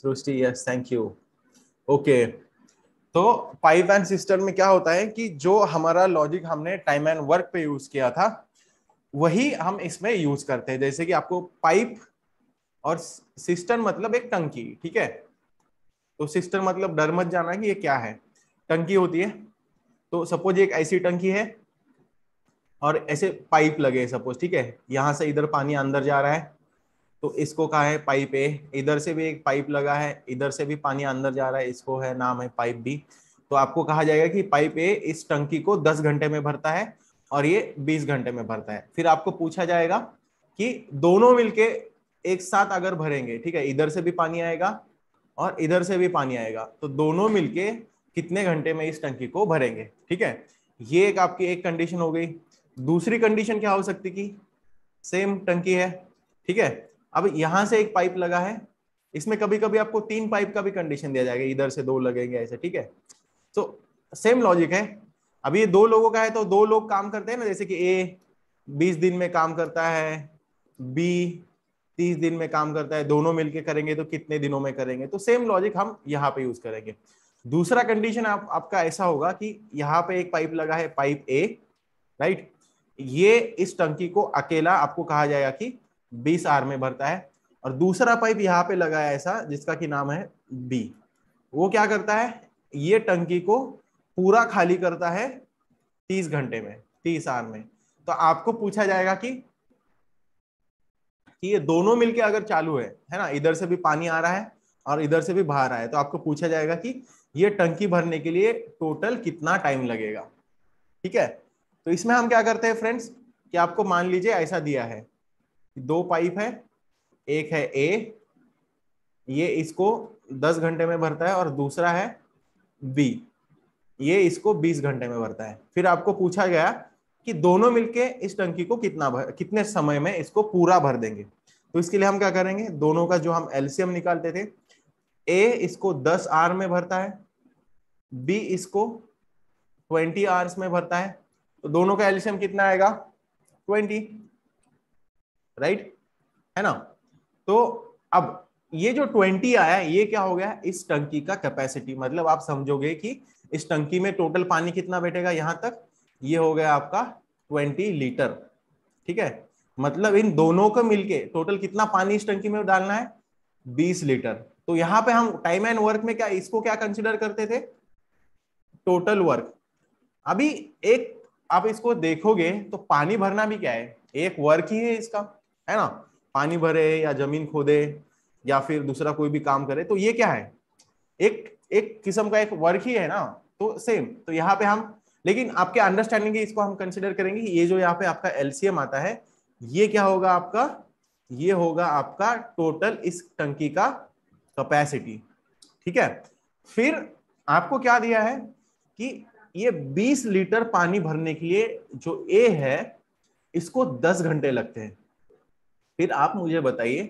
Srishti yes thank you okay तो pipe and system में क्या होता है कि जो हमारा लॉजिक हमने टाइम एंड वर्क पे यूज किया था वही हम इसमें यूज करते हैं जैसे कि आपको पाइप और सिस्टम मतलब एक टंकी ठीक है तो सिस्टम मतलब डर मत जाना कि ये क्या है टंकी होती है तो सपोज एक ऐसी टंकी है और ऐसे पाइप लगे सपोज ठीक है यहां से इधर पानी अंदर जा रहा है तो इसको कहा है पाइप ए इधर से भी एक पाइप लगा है इधर से भी पानी अंदर जा रहा है इसको है नाम है पाइप बी तो आपको कहा जाएगा कि पाइप ए इस टंकी को 10 घंटे में भरता है और ये 20 घंटे में भरता है फिर आपको पूछा जाएगा कि दोनों मिलके एक साथ अगर भरेंगे ठीक है इधर से भी पानी आएगा और इधर से भी पानी आएगा तो दोनों मिलके कितने घंटे में इस टंकी को भरेंगे ठीक है ये एक आपकी एक कंडीशन हो गई दूसरी कंडीशन क्या हो सकती कि सेम टंकी है ठीक है अब यहां से एक पाइप लगा है इसमें कभी कभी आपको तीन पाइप का भी कंडीशन दिया जाएगा इधर से दो लगेंगे ऐसे ठीक है तो सेम लॉजिक है अब ये दो लोगों का है तो दो लोग काम करते हैं ना जैसे कि ए बीस दिन में काम करता है बी तीस दिन में काम करता है दोनों मिलके करेंगे तो कितने दिनों में करेंगे तो सेम लॉजिक हम यहाँ पे यूज करेंगे दूसरा कंडीशन आप, आपका ऐसा होगा कि यहाँ पे एक पाइप लगा है पाइप ए राइट ये इस टंकी को अकेला आपको कहा जाएगा कि बीस आर में भरता है और दूसरा पाइप यहाँ पे लगा है ऐसा जिसका की नाम है बी वो क्या करता है ये टंकी को पूरा खाली करता है तीस घंटे में तीस आर में तो आपको पूछा जाएगा कि कि ये दोनों मिलके अगर चालू है है ना इधर से भी पानी आ रहा है और इधर से भी बाहर आया तो आपको पूछा जाएगा कि ये टंकी भरने के लिए टोटल कितना टाइम लगेगा ठीक है तो इसमें हम क्या करते हैं फ्रेंड्स कि आपको मान लीजिए ऐसा दिया है दो पाइप है एक है ए ये इसको दस घंटे में भरता है और दूसरा है बी ये इसको बीस घंटे में भरता है फिर आपको पूछा गया कि दोनों मिलके इस टंकी को कितना भर, कितने समय में इसको पूरा भर देंगे तो इसके लिए हम क्या करेंगे दोनों का जो हम एल्सियम निकालते थे ए इसको 10 आर में भरता है बी इसको 20 आर्स में भरता है तो दोनों का एल्शियम कितना आएगा ट्वेंटी राइट है ना तो अब ये जो ट्वेंटी आया ये क्या हो गया इस टंकी का कैपेसिटी मतलब आप समझोगे कि इस टंकी में टोटल पानी कितना बैठेगा यहां तक ये हो गया आपका ट्वेंटी लीटर ठीक है मतलब इन दोनों को मिलके टोटल कितना पानी इस टंकी में डालना है बीस लीटर तो यहां पे हम टाइम एंड वर्क में क्या इसको क्या कंसिडर करते थे टोटल वर्क अभी एक आप इसको देखोगे तो पानी भरना भी क्या है एक वर्क ही है इसका है ना पानी भरे या जमीन खोदे या फिर दूसरा कोई भी काम करे तो ये क्या है एक एक किस्म का एक वर्क ही है ना तो सेम तो यहाँ पे हम लेकिन आपके अंडरस्टैंडिंग इसको हम कंसिडर करेंगे ये जो यहाँ पे आपका एलसीएम आता है ये क्या होगा आपका ये होगा आपका टोटल इस टंकी का कैपेसिटी ठीक है फिर आपको क्या दिया है कि ये 20 लीटर पानी भरने के लिए जो ए है इसको 10 घंटे लगते हैं फिर आप मुझे बताइए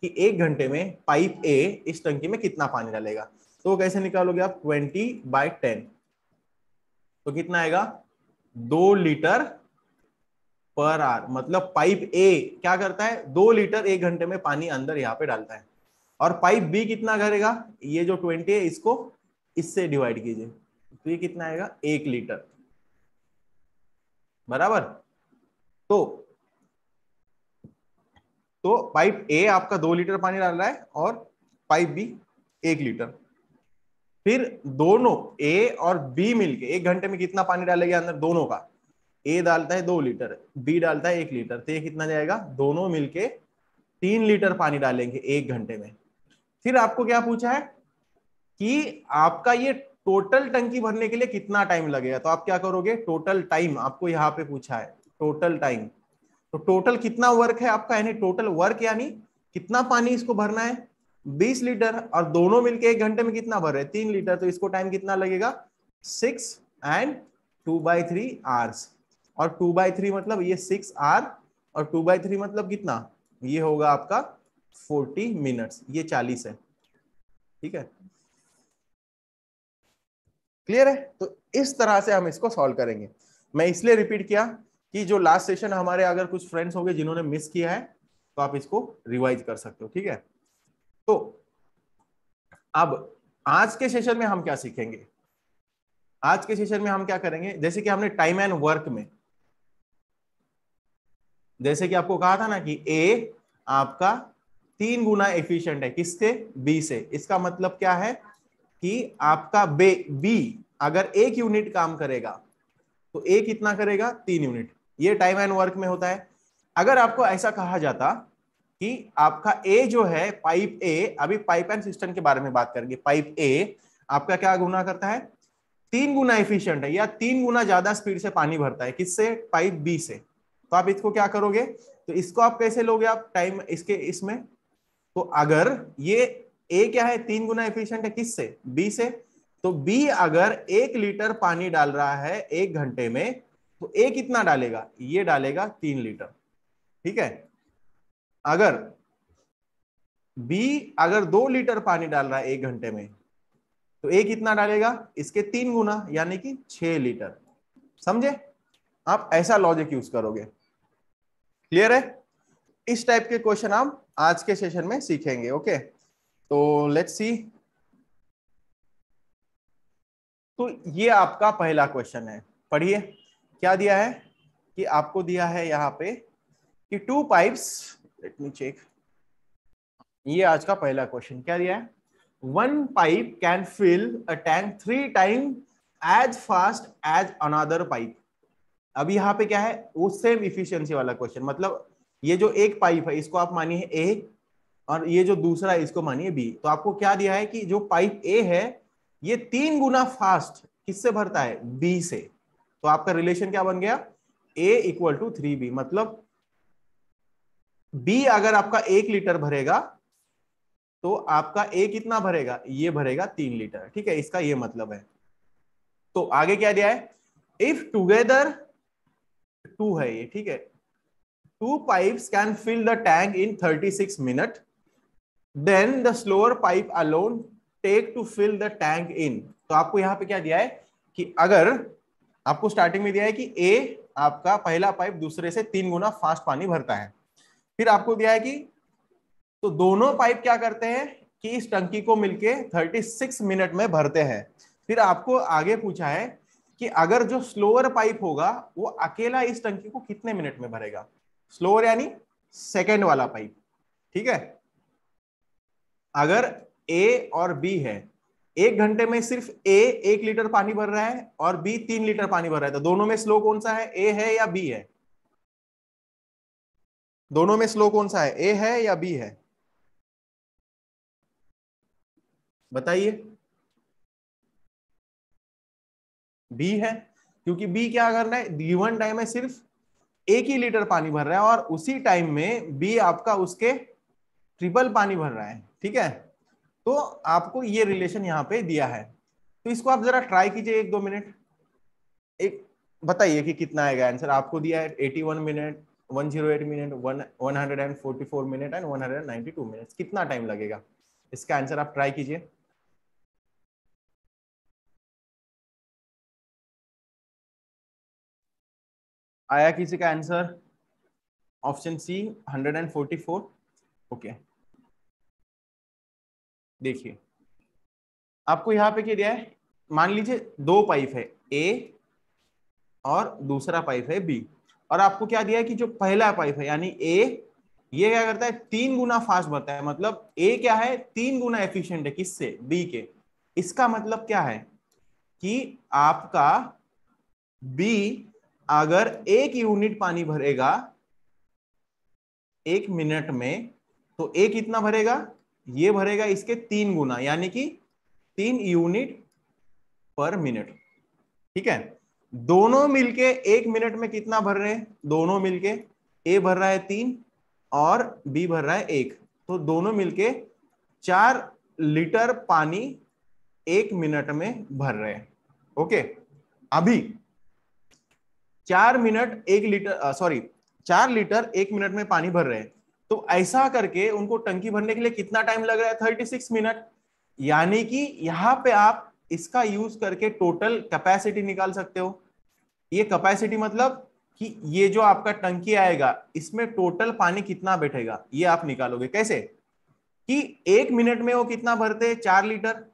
कि एक घंटे में पाइप ए इस टंकी में कितना पानी डालेगा तो वो कैसे निकालोगे आप ट्वेंटी बाय टेन तो कितना आएगा दो लीटर पर आर मतलब पाइप ए क्या करता है दो लीटर एक घंटे में पानी अंदर यहां पे डालता है और पाइप बी कितना करेगा ये जो ट्वेंटी है इसको इससे डिवाइड कीजिए तो ये कितना आएगा एक लीटर बराबर तो तो पाइप ए आपका दो लीटर पानी डाल रहा है और पाइप बी एक लीटर फिर दोनों ए और बी मिलके एक घंटे में कितना पानी डालेगा अंदर दोनों का ए डालता है दो लीटर बी डालता है एक लीटर तो ये कितना जाएगा दोनों मिलके तीन लीटर पानी डालेंगे एक घंटे में फिर आपको क्या पूछा है कि आपका ये टोटल टंकी भरने के लिए कितना टाइम लगेगा तो आप क्या करोगे टोटल टाइम आपको यहाँ पे पूछा है टोटल टाइम तो टोटल कितना वर्क है आपका यानी टोटल वर्क यानी कितना पानी इसको भरना है बीस लीटर और दोनों मिलके एक घंटे में कितना भर रहे तीन लीटर तो इसको टाइम कितना लगेगा six and two by three hours और टू बाई थ्री मतलब ये सिक्स आर और टू बाई थ्री मतलब कितना ये होगा आपका फोर्टी मिनट्स ये चालीस है ठीक है क्लियर है तो इस तरह से हम इसको सॉल्व करेंगे मैं इसलिए रिपीट किया कि जो लास्ट सेशन हमारे अगर कुछ फ्रेंड्स होंगे जिन्होंने मिस किया है तो आप इसको रिवाइज कर सकते हो ठीक है तो अब आज के सेशन में हम क्या सीखेंगे आज के सेशन में हम क्या करेंगे जैसे कि हमने टाइम एंड वर्क में जैसे कि आपको कहा था ना कि ए आपका तीन गुना एफिशिएंट है किससे बी से इसका मतलब क्या है कि आपका बे बी अगर एक यूनिट काम करेगा तो ए कितना करेगा तीन यूनिट ये टाइम एंड वर्क में होता है अगर आपको ऐसा कहा जाता कि आपका ए जो है पाइप ए अभी पाइप एंड सिस्टम के बारे में बात करेंगे पाइप ए आपका क्या गुना करता है तीन गुना एफिशिएंट है या तीन गुना ज्यादा स्पीड से पानी भरता है किससे पाइप बी से तो आप इसको क्या करोगे तो इसको आप कैसे लोगे आप टाइम इसके इसमें तो अगर ये ए क्या है तीन गुना एफिशियंट है किससे बी से तो बी अगर एक लीटर पानी डाल रहा है एक घंटे में तो ए कितना डालेगा ये डालेगा तीन लीटर ठीक है अगर बी अगर दो लीटर पानी डाल रहा है एक घंटे में तो ए कितना डालेगा इसके तीन गुना यानी कि छह लीटर समझे आप ऐसा लॉजिक यूज करोगे क्लियर है इस टाइप के क्वेश्चन आप आज के सेशन में सीखेंगे ओके तो लेट्स सी तो ये आपका पहला क्वेश्चन है पढ़िए क्या दिया है कि आपको दिया है यहाँ पे कि two pipes let me check ये आज का पहला क्वेश्चन क्या दिया है one pipe can fill a tank three time as fast as another pipe अब यहाँ पे क्या है वो सेम इफिशियंसी वाला क्वेश्चन मतलब ये जो एक पाइप है इसको आप मानिए ए और ये जो दूसरा है इसको मानिए बी तो आपको क्या दिया है कि जो पाइप ए है ये तीन गुना फास्ट किससे भरता है बी से तो आपका रिलेशन क्या बन गया A equal to three B मतलब बी अगर आपका एक लीटर भरेगा तो आपका ए कितना भरेगा ये भरेगा तीन लीटर ठीक है इसका ये मतलब है तो आगे क्या दिया है इफ टूगेदर टू है ये ठीक है two pipes can fill the tank in 36 minute then the slower pipe alone take to fill the tank in तो आपको यहां पे क्या दिया है कि अगर आपको स्टार्टिंग में दिया है कि ए आपका पहला पाइप दूसरे से तीन गुना फास्ट पानी भरता है फिर आपको दिया है कि तो दोनों पाइप क्या करते हैं कि इस टंकी को मिलके 36 मिनट में भरते हैं फिर आपको आगे पूछा है कि अगर जो स्लोअर पाइप होगा वो अकेला इस टंकी को कितने मिनट में भरेगा स्लोअर यानी सेकेंड वाला पाइप ठीक है अगर ए और बी है एक घंटे में सिर्फ ए एक लीटर पानी भर रहा है और बी तीन लीटर पानी भर रहा है तो दोनों में स्लो कौन सा है ए है या बी है दोनों में स्लो कौन सा है ए है या बी है बताइए बी है क्योंकि बी क्या कर रहा है गिवन टाइम में सिर्फ एक ही लीटर पानी भर रहा है और उसी टाइम में बी आपका उसके ट्रिपल पानी भर रहा है ठीक है तो आपको ये रिलेशन यहाँ पे दिया है तो इसको आप जरा ट्राई कीजिए एक दो मिनट एक बताइए कि कितना आएगा आंसर आपको दिया है 81 minute 108 minute 144 minute and 192 hundred minute कितना टाइम लगेगा इसका आंसर आप ट्राई कीजिए आया किसी का answer option C 144 okay okay. देखिए आपको यहां पे क्या दिया है मान लीजिए दो पाइप है ए और दूसरा पाइप है बी और आपको क्या दिया है कि जो पहला पाइप है यानी ए ये क्या करता है तीन गुना फास्ट बनता है मतलब ए क्या है तीन गुना एफिशिएंट है किससे बी के इसका मतलब क्या है कि आपका बी अगर एक यूनिट पानी भरेगा एक मिनट में तो ए कितना भरेगा ये भरेगा इसके तीन गुना यानी कि तीन यूनिट पर मिनट ठीक है दोनों मिलके एक मिनट में कितना भर रहे हैं दोनों मिलके ए भर रहा है तीन और बी भर रहा है एक तो दोनों मिलके चार लीटर पानी एक मिनट में भर रहे हैं ओके अभी चार मिनट एक लीटर सॉरी चार लीटर एक मिनट में पानी भर रहे हैं तो ऐसा करके उनको टंकी भरने के लिए कितना टाइम लग रहा है थर्टी सिक्स मिनट यानी कि यहाँ पे आप इसका यूज करके टोटल कैपेसिटी निकाल सकते हो ये कैपेसिटी मतलब कि ये जो आपका टंकी आएगा इसमें टोटल पानी कितना बैठेगा ये आप निकालोगे कैसे कि एक मिनट में वो कितना भरते हैं चार लीटर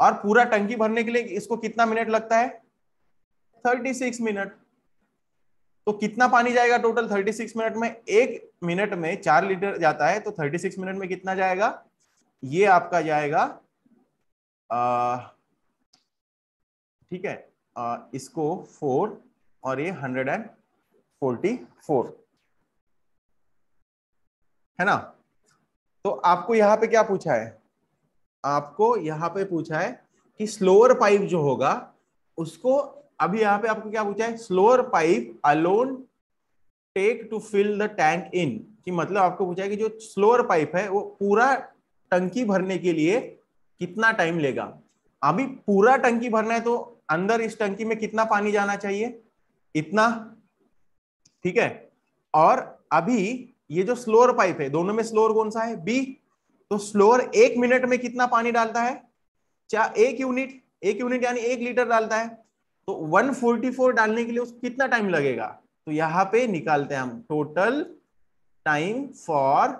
और पूरा टंकी भरने के लिए इसको कितना मिनट लगता है थर्टी सिक्स मिनट तो कितना पानी जाएगा टोटल 36 मिनट में एक मिनट में चार लीटर जाता है तो 36 मिनट में कितना जाएगा ये आपका जाएगा ठीक है आ, इसको फोर और ये हंड्रेड एंड फोर्टी फोर है ना तो आपको यहां पे क्या पूछा है आपको यहां पे पूछा है कि स्लोअर पाइप जो होगा उसको अभी यहां पे आपको क्या पूछा है slower pipe alone take to fill the tank in कि मतलब आपको पूछा है कि जो स्लोअर पाइप है वो पूरा टंकी भरने के लिए कितना टाइम लेगा अभी पूरा टंकी भरना है तो अंदर इस टंकी में कितना पानी जाना चाहिए इतना ठीक है और अभी ये जो स्लोअर पाइप है दोनों में स्लोअर कौन सा है बी तो स्लोअर एक मिनट में कितना पानी डालता है चाहे एक यूनिट एक यूनिट यानी एक लीटर डालता है तो 144 डालने के लिए उस कितना टाइम लगेगा तो यहां पे निकालते हैं हम total time for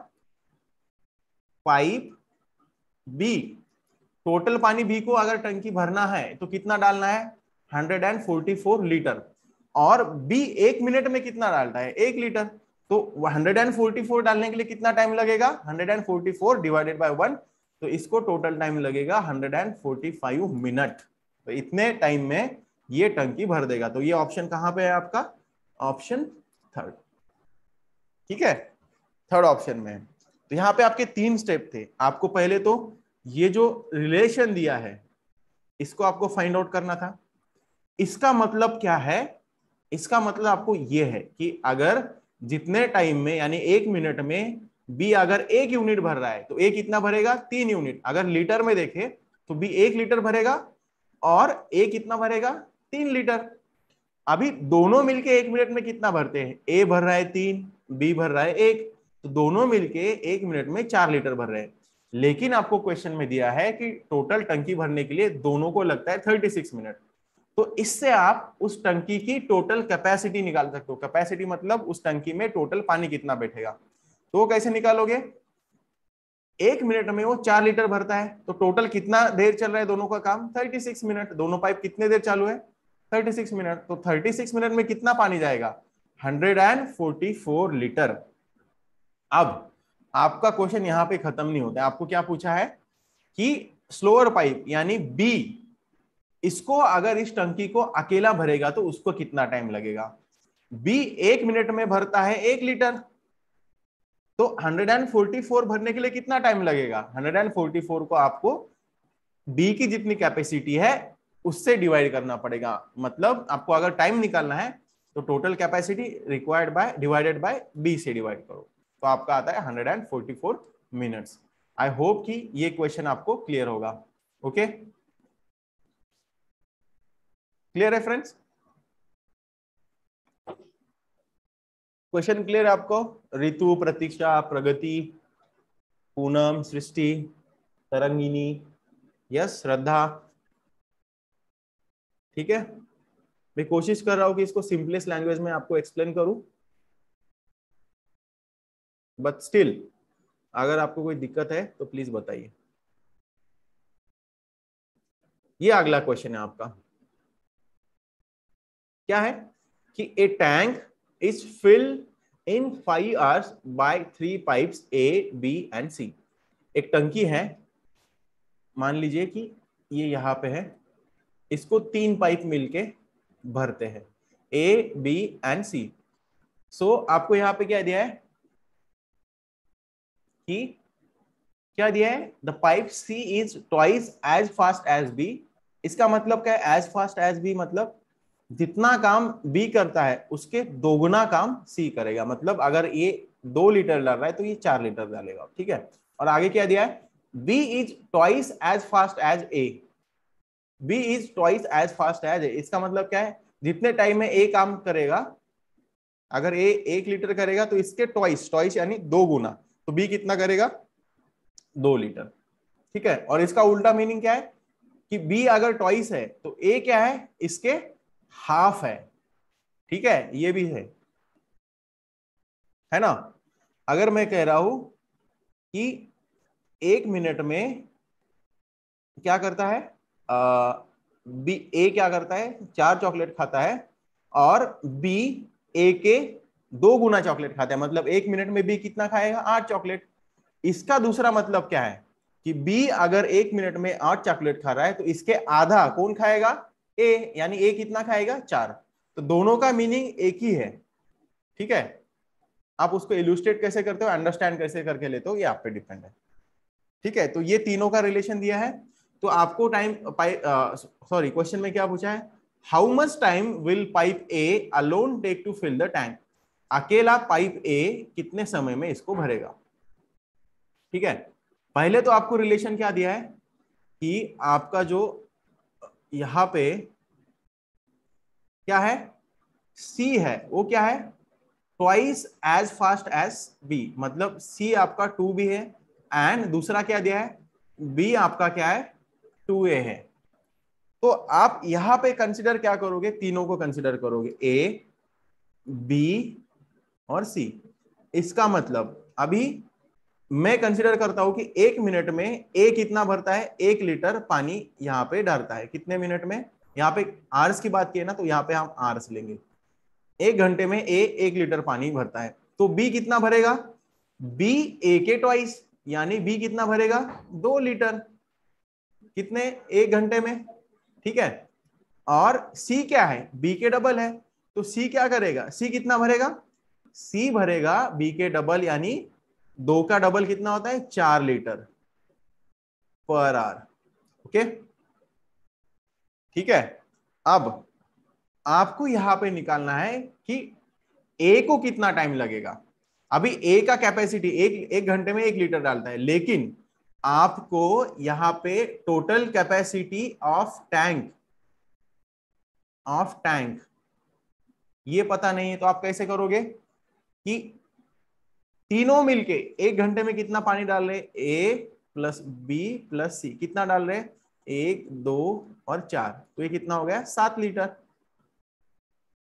pipe B total पानी बी को अगर टंकी भरना है तो कितना डालना है 144 लीटर और बी एक मिनट में कितना डालता है एक लीटर तो 144 डालने के लिए कितना टाइम लगेगा 144 डिवाइडेड बाय वन तो इसको टोटल टाइम लगेगा 145 मिनट तो इतने टाइम में ये टंकी भर देगा तो ये ऑप्शन कहां पे है आपका ऑप्शन थर्ड ठीक है थर्ड ऑप्शन में तो यहां पे आपके तीन स्टेप थे आपको पहले तो ये जो रिलेशन दिया है इसको आपको फाइंड आउट करना था इसका मतलब क्या है इसका मतलब आपको ये है कि अगर जितने टाइम में यानी एक मिनट में बी अगर एक यूनिट भर रहा है तो ए कितना भरेगा तीन यूनिट अगर लीटर में देखे तो बी एक लीटर भरेगा और ए कितना भरेगा तीन लीटर अभी दोनों मिलके एक मिनट में कितना भरते हैं ए भर रहा है तीन बी भर रहा है एक तो दोनों मिलके एक मिनट में चार लीटर भर रहे हैं लेकिन आपको क्वेश्चन में दिया है कि टोटल टंकी भरने के लिए दोनों को लगता है थर्टी सिक्स मिनट तो इससे आप उस टंकी की टोटल कैपेसिटी निकाल सकते हो कैपेसिटी मतलब उस टंकी में टोटल पानी कितना बैठेगा तो कैसे निकालोगे एक मिनट में वो चार लीटर भरता है तो टोटल कितना देर चल रहा है दोनों का काम थर्टी सिक्स मिनट दोनों पाइप कितने देर चालू है 36 मिनट तो 36 मिनट में कितना पानी जाएगा 144 लीटर अब आपका क्वेश्चन यहां पे खत्म नहीं होता आपको क्या पूछा है कि स्लोअर पाइप यानी बी इसको अगर इस टंकी को अकेला भरेगा तो उसको कितना टाइम लगेगा बी एक मिनट में भरता है एक लीटर तो 144 भरने के लिए कितना टाइम लगेगा 144 को आपको बी की जितनी कैपेसिटी है उससे डिवाइड करना पड़ेगा मतलब आपको अगर टाइम निकालना है तो total capacity required by divided by B से डिवाइड करो तो आपका आता है 144 मिनट्स आई होप कि ये क्वेश्चन आपको क्लियर होगा ओके क्लियर है फ्रेंड्स क्वेश्चन क्लियर है आपको ऋतु प्रतीक्षा प्रगति पूनम सृष्टि तरंगिनी यस श्रद्धा ठीक है मैं कोशिश कर रहा हूं कि इसको सिंपलेस्ट लैंग्वेज में आपको एक्सप्लेन करूं बट स्टिल अगर आपको कोई दिक्कत है तो प्लीज बताइए ये अगला क्वेश्चन है आपका क्या है कि a tank is filled in five hours by three pipes A B and C एक टंकी है मान लीजिए कि ये यहां पे है इसको तीन पाइप मिलके भरते हैं ए बी एंड सी सो आपको यहां पे क्या दिया है कि क्या दिया है the pipe C is twice as fast as B इसका मतलब क्या है एज फास्ट एज बी मतलब जितना काम बी करता है उसके दोगुना काम सी करेगा मतलब अगर ये दो लीटर डाल रहा है तो ये चार लीटर डालेगा ठीक है और आगे क्या दिया है B is twice as fast as A B is twice as fast as A इसका मतलब क्या है जितने टाइम में ए काम करेगा अगर ए एक लीटर करेगा तो इसके ट्वाइस ट्वाइस यानी दो गुना तो बी कितना करेगा दो लीटर ठीक है और इसका उल्टा मीनिंग क्या है कि बी अगर ट्वाइस है तो ए क्या है इसके हाफ है ठीक है ये भी है है ना अगर मैं कह रहा हूं कि एक मिनट में क्या करता है बी ए क्या करता है चार चॉकलेट खाता है और बी ए के दो गुना चॉकलेट खाता है मतलब एक मिनट में बी कितना खाएगा आठ चॉकलेट इसका दूसरा मतलब क्या है कि बी अगर एक मिनट में आठ चॉकलेट खा रहा है तो इसके आधा कौन खाएगा ए यानी ए कितना खाएगा चार तो दोनों का मीनिंग एक ही है ठीक है आप उसको इलुस्ट्रेट कैसे करते हो अंडरस्टैंड कैसे करके लेते हो ये आप पे डिपेंड है ठीक है तो ये तीनों का रिलेशन दिया है तो आपको टाइम सॉरी क्वेश्चन में क्या पूछा है how much time will pipe A alone take to fill the tank अकेला पाइप ए कितने समय में इसको भरेगा ठीक है पहले तो आपको रिलेशन क्या दिया है कि आपका जो uh, यहां पे क्या है सी है वो क्या है twice as fast as B मतलब सी आपका टू भी है एंड दूसरा क्या दिया है बी आपका क्या है टू ए है तो आप यहां पे कंसिडर क्या करोगे तीनों को कंसिडर करोगे ए बी और सी इसका मतलब अभी मैं कंसिडर करता हूं कि एक मिनट में ए कितना भरता है एक लीटर पानी यहाँ पे डालता है कितने मिनट में यहाँ पे आर्स की बात की है ना तो यहां पे हम आर्स लेंगे एक घंटे में ए एक लीटर पानी भरता है तो बी कितना भरेगा बी ए के ट्वाइस यानी बी कितना भरेगा दो लीटर कितने एक घंटे में ठीक है और सी क्या है बी के डबल है तो सी क्या करेगा सी कितना भरेगा सी भरेगा बी के डबल यानी दो का डबल कितना होता है चार लीटर पर आर ओके ठीक है अब आपको यहां पे निकालना है कि ए को कितना टाइम लगेगा अभी ए का कैपेसिटी एक एक घंटे में एक लीटर डालता है लेकिन आपको यहां पे total capacity of tank of tank ये पता नहीं है तो आप कैसे करोगे कि तीनों मिलके एक घंटे में कितना पानी डाल रहे A plus B plus C कितना डाल रहे एक दो और चार तो ये कितना हो गया सात लीटर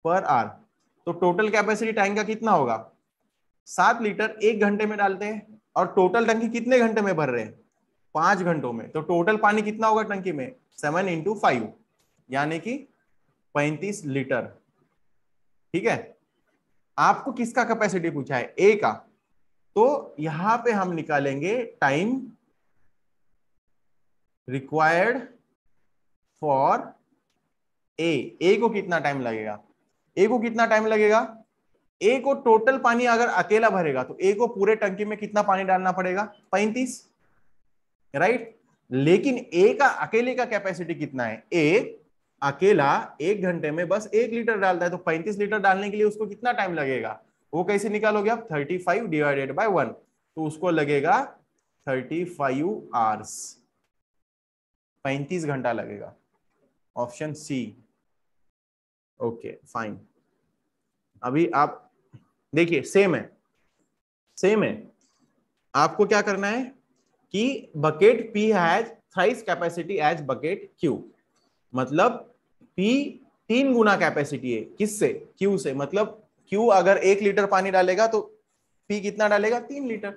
पर आर तो टोटल कैपेसिटी टैंक का कितना होगा सात लीटर एक घंटे में डालते हैं और टोटल टंकी कितने घंटे में भर रहे हैं पांच घंटों में तो टोटल पानी कितना होगा टंकी में सेवन इंटू फाइव यानी कि पैंतीस लीटर ठीक है आपको किसका कैपेसिटी पूछा है ए का तो यहां पे हम निकालेंगे time required for A A को कितना टाइम लगेगा ए को कितना टाइम लगेगा ए को टोटल पानी अगर अकेला भरेगा तो ए को पूरे टंकी में कितना पानी डालना पड़ेगा पैंतीस राइट लेकिन ए का अकेले का कैपेसिटी कितना है ए अकेला एक घंटे में बस एक लीटर डालता है तो 35 लीटर डालने के लिए उसको कितना टाइम लगेगा वो कैसे निकालोगे आप 35 डिवाइडेड बाय वन तो उसको लगेगा 35 फाइव आवर्स पैंतीस घंटा लगेगा ऑप्शन सी ओके फाइन अभी आप देखिए सेम है सेम है आपको क्या करना है कि bucket P has thrice capacity as bucket Q मतलब पी तीन गुना कैपेसिटी है किससे क्यू से मतलब क्यू अगर एक लीटर पानी डालेगा तो पी कितना डालेगा तीन लीटर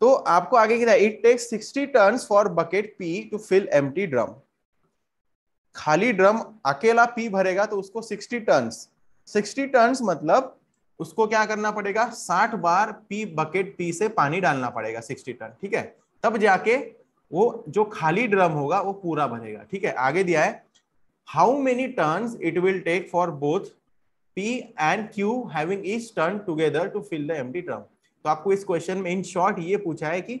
तो आपको आगे क्या it takes sixty turn for bucket P to fill an drum खाली ड्रम अकेला पी भरेगा तो उसको सिक्सटी टर्न सिक्सटी टर्न मतलब उसको क्या करना पड़ेगा साठ बार पी बकेट पी से पानी डालना पड़ेगा सिक्सटी टन ठीक है तब जाके वो जो खाली ड्रम होगा वो पूरा भरेगा ठीक है आगे दिया है how many turn it will take for both P and Q having each turn together to fill the the drum तो आपको इस क्वेश्चन में इन शॉर्ट ये पूछा है कि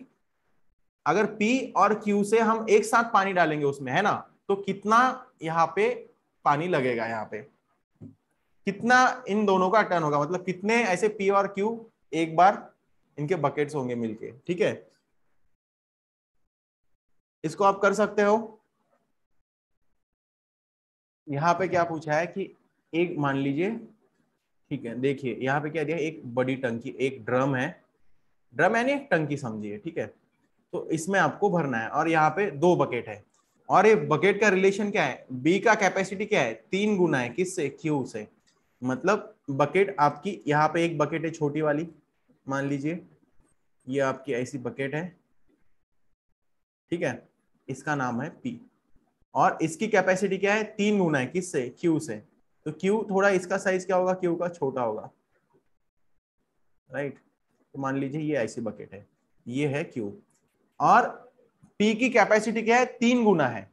अगर P और Q से हम एक साथ पानी डालेंगे उसमें है ना तो कितना यहाँ पे पानी लगेगा यहाँ पे कितना इन दोनों का टर्न होगा मतलब कितने ऐसे पी और क्यू एक बार इनके बकेट्स होंगे मिलके ठीक है इसको आप कर सकते हो यहाँ पे क्या पूछा है कि एक मान लीजिए ठीक है देखिए यहाँ पे क्या दिया एक बड़ी टंकी एक ड्रम है ड्रम यानी नहीं टंकी समझिए ठीक है तो इसमें आपको भरना है और यहाँ पे दो बकेट है और ये बकेट का रिलेशन क्या है बी का कैपेसिटी क्या है तीन गुना है किससे क्यू से मतलब बकेट आपकी यहाँ पे एक बकेट है छोटी वाली मान लीजिए ये आपकी ऐसी बकेट है ठीक है इसका नाम है पी और इसकी कैपेसिटी क्या है तीन गुना है किससे क्यू से तो क्यू थोड़ा इसका साइज क्या होगा क्यू का छोटा होगा राइट तो मान लीजिए ये ऐसी बकेट है ये है क्यू और पी की कैपेसिटी क्या है तीन गुना है